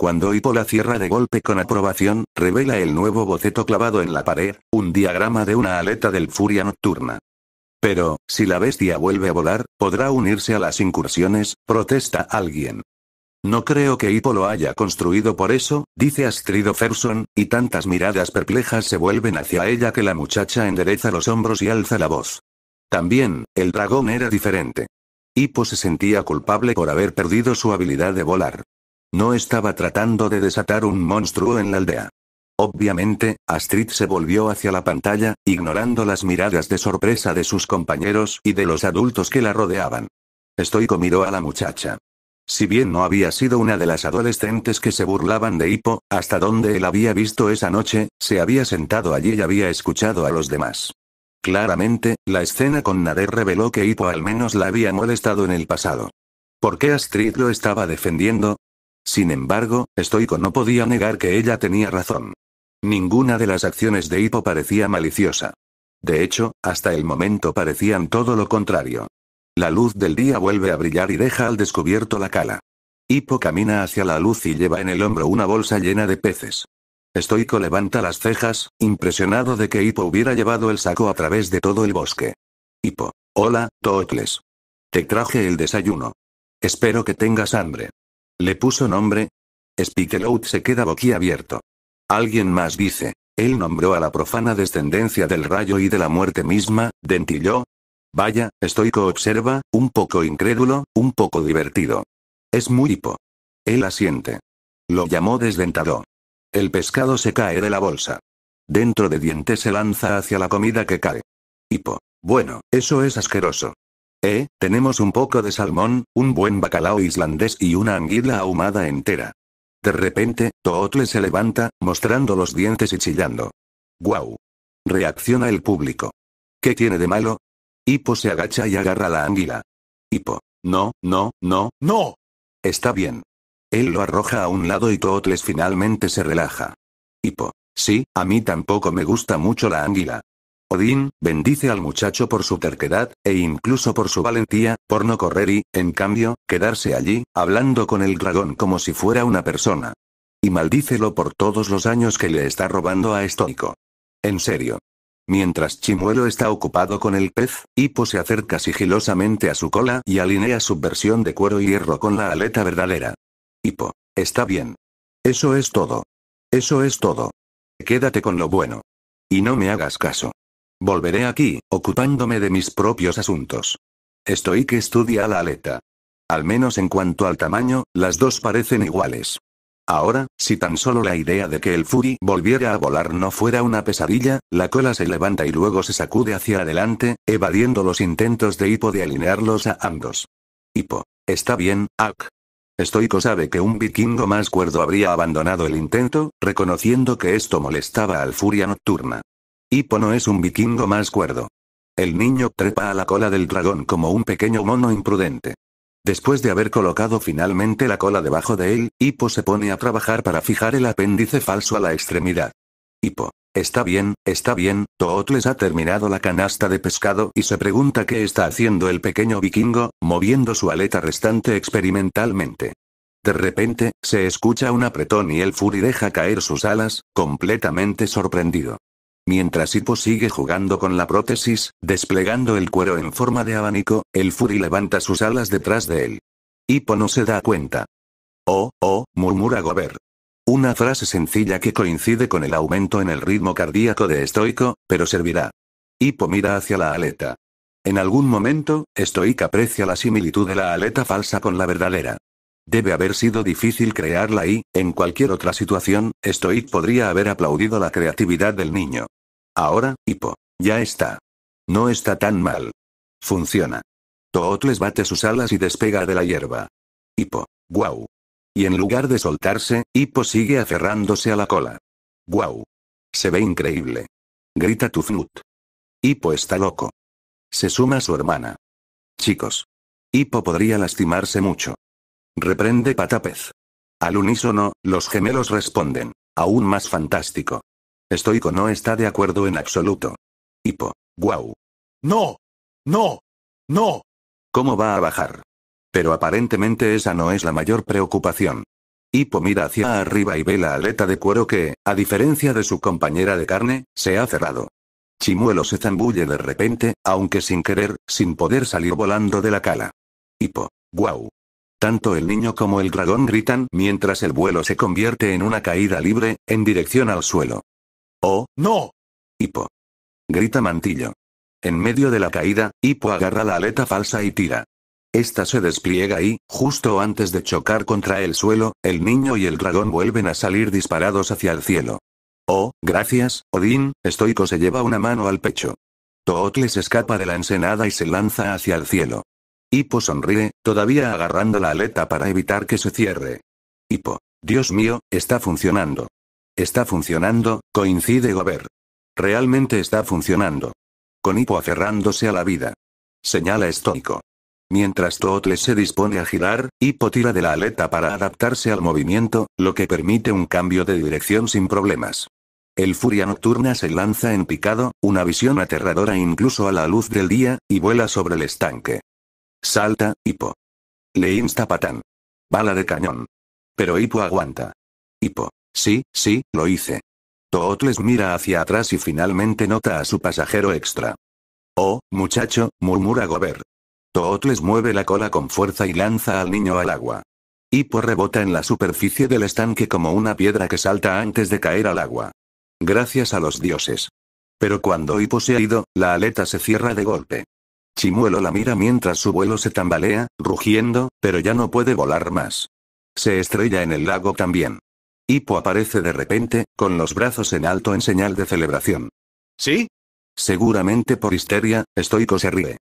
Cuando Hippo la cierra de golpe con aprobación, revela el nuevo boceto clavado en la pared, un diagrama de una aleta del Furia Nocturna. Pero, si la bestia vuelve a volar, podrá unirse a las incursiones, protesta alguien. No creo que Hippo lo haya construido por eso, dice Astrid Ferson, y tantas miradas perplejas se vuelven hacia ella que la muchacha endereza los hombros y alza la voz. También, el dragón era diferente. Hippo se sentía culpable por haber perdido su habilidad de volar. No estaba tratando de desatar un monstruo en la aldea. Obviamente, Astrid se volvió hacia la pantalla, ignorando las miradas de sorpresa de sus compañeros y de los adultos que la rodeaban. Stoico miró a la muchacha. Si bien no había sido una de las adolescentes que se burlaban de Hippo, hasta donde él había visto esa noche, se había sentado allí y había escuchado a los demás. Claramente, la escena con Nader reveló que Hippo al menos la había molestado en el pasado. ¿Por qué Astrid lo estaba defendiendo? Sin embargo, Stoico no podía negar que ella tenía razón. Ninguna de las acciones de Hippo parecía maliciosa. De hecho, hasta el momento parecían todo lo contrario. La luz del día vuelve a brillar y deja al descubierto la cala. Hippo camina hacia la luz y lleva en el hombro una bolsa llena de peces. Estoico levanta las cejas, impresionado de que Hippo hubiera llevado el saco a través de todo el bosque. Hippo. Hola, Tootles. Te traje el desayuno. Espero que tengas hambre. Le puso nombre. Spikelout se queda boquiabierto. Alguien más dice. Él nombró a la profana descendencia del rayo y de la muerte misma, Dentilló. Vaya, estoico observa, un poco incrédulo, un poco divertido. Es muy hipo. Él asiente. Lo llamó desdentado. El pescado se cae de la bolsa. Dentro de dientes se lanza hacia la comida que cae. Hipo. Bueno, eso es asqueroso. Eh, tenemos un poco de salmón, un buen bacalao islandés y una anguila ahumada entera. De repente, Tootles se levanta, mostrando los dientes y chillando. ¡Guau! Reacciona el público. ¿Qué tiene de malo? Hippo se agacha y agarra la anguila. Hippo. No, no, no, no. Está bien. Él lo arroja a un lado y Tootles finalmente se relaja. Hippo. Sí, a mí tampoco me gusta mucho la anguila. Odín, bendice al muchacho por su terquedad, e incluso por su valentía, por no correr y, en cambio, quedarse allí, hablando con el dragón como si fuera una persona. Y maldícelo por todos los años que le está robando a estoico. En serio. Mientras Chimuelo está ocupado con el pez, Hippo se acerca sigilosamente a su cola y alinea su versión de cuero y hierro con la aleta verdadera. Hippo. Está bien. Eso es todo. Eso es todo. Quédate con lo bueno. Y no me hagas caso. Volveré aquí, ocupándome de mis propios asuntos. Estoy que estudia la aleta. Al menos en cuanto al tamaño, las dos parecen iguales. Ahora, si tan solo la idea de que el Fury volviera a volar no fuera una pesadilla, la cola se levanta y luego se sacude hacia adelante, evadiendo los intentos de hipo de alinearlos a ambos. Hipo, Está bien, Ak. Estoiko sabe que un vikingo más cuerdo habría abandonado el intento, reconociendo que esto molestaba al Furia Nocturna. Hippo no es un vikingo más cuerdo. El niño trepa a la cola del dragón como un pequeño mono imprudente. Después de haber colocado finalmente la cola debajo de él, Hippo se pone a trabajar para fijar el apéndice falso a la extremidad. Hippo. Está bien, está bien, Tootles ha terminado la canasta de pescado y se pregunta qué está haciendo el pequeño vikingo, moviendo su aleta restante experimentalmente. De repente, se escucha un apretón y el Fury deja caer sus alas, completamente sorprendido. Mientras Hippo sigue jugando con la prótesis, desplegando el cuero en forma de abanico, el Fury levanta sus alas detrás de él. Hippo no se da cuenta. Oh, oh, murmura Gobert. Una frase sencilla que coincide con el aumento en el ritmo cardíaco de Estoico, pero servirá. Hippo mira hacia la aleta. En algún momento, Stoic aprecia la similitud de la aleta falsa con la verdadera. Debe haber sido difícil crearla y, en cualquier otra situación, Stoic podría haber aplaudido la creatividad del niño. Ahora, Hipo. Ya está. No está tan mal. Funciona. Tootles bate sus alas y despega de la hierba. Hipo. Guau. Y en lugar de soltarse, Hipo sigue aferrándose a la cola. Guau. Se ve increíble. Grita Tufnut. Hipo está loco. Se suma su hermana. Chicos. Hipo podría lastimarse mucho. Reprende Patapez. Al unísono, los gemelos responden. Aún más fantástico. Estoico no está de acuerdo en absoluto. Hipo. Guau. No. No. No. ¿Cómo va a bajar? Pero aparentemente esa no es la mayor preocupación. Hipo mira hacia arriba y ve la aleta de cuero que, a diferencia de su compañera de carne, se ha cerrado. Chimuelo se zambulle de repente, aunque sin querer, sin poder salir volando de la cala. Hipo, Guau. Tanto el niño como el dragón gritan mientras el vuelo se convierte en una caída libre, en dirección al suelo. ¡Oh, no! Hipo. Grita Mantillo. En medio de la caída, Hipo agarra la aleta falsa y tira. Esta se despliega y, justo antes de chocar contra el suelo, el niño y el dragón vuelven a salir disparados hacia el cielo. Oh, gracias, Odín, Estoico se lleva una mano al pecho. Tootles escapa de la ensenada y se lanza hacia el cielo. Hipo sonríe, todavía agarrando la aleta para evitar que se cierre. Hipo, Dios mío, está funcionando. Está funcionando, coincide Gober. Realmente está funcionando. Con hipo aferrándose a la vida. Señala estónico Mientras Tootle se dispone a girar, Hippo tira de la aleta para adaptarse al movimiento, lo que permite un cambio de dirección sin problemas. El Furia Nocturna se lanza en picado, una visión aterradora incluso a la luz del día, y vuela sobre el estanque. Salta, Hippo. Le insta Patán. Bala de cañón. Pero Hippo aguanta. Hippo. Sí, sí, lo hice. Tootles mira hacia atrás y finalmente nota a su pasajero extra. Oh, muchacho, murmura Gober. Tootles mueve la cola con fuerza y lanza al niño al agua. Hippo rebota en la superficie del estanque como una piedra que salta antes de caer al agua. Gracias a los dioses. Pero cuando Hippo se ha ido, la aleta se cierra de golpe. Chimuelo la mira mientras su vuelo se tambalea, rugiendo, pero ya no puede volar más. Se estrella en el lago también. Hippo aparece de repente, con los brazos en alto en señal de celebración. ¿Sí? Seguramente por histeria, Stoico se ríe.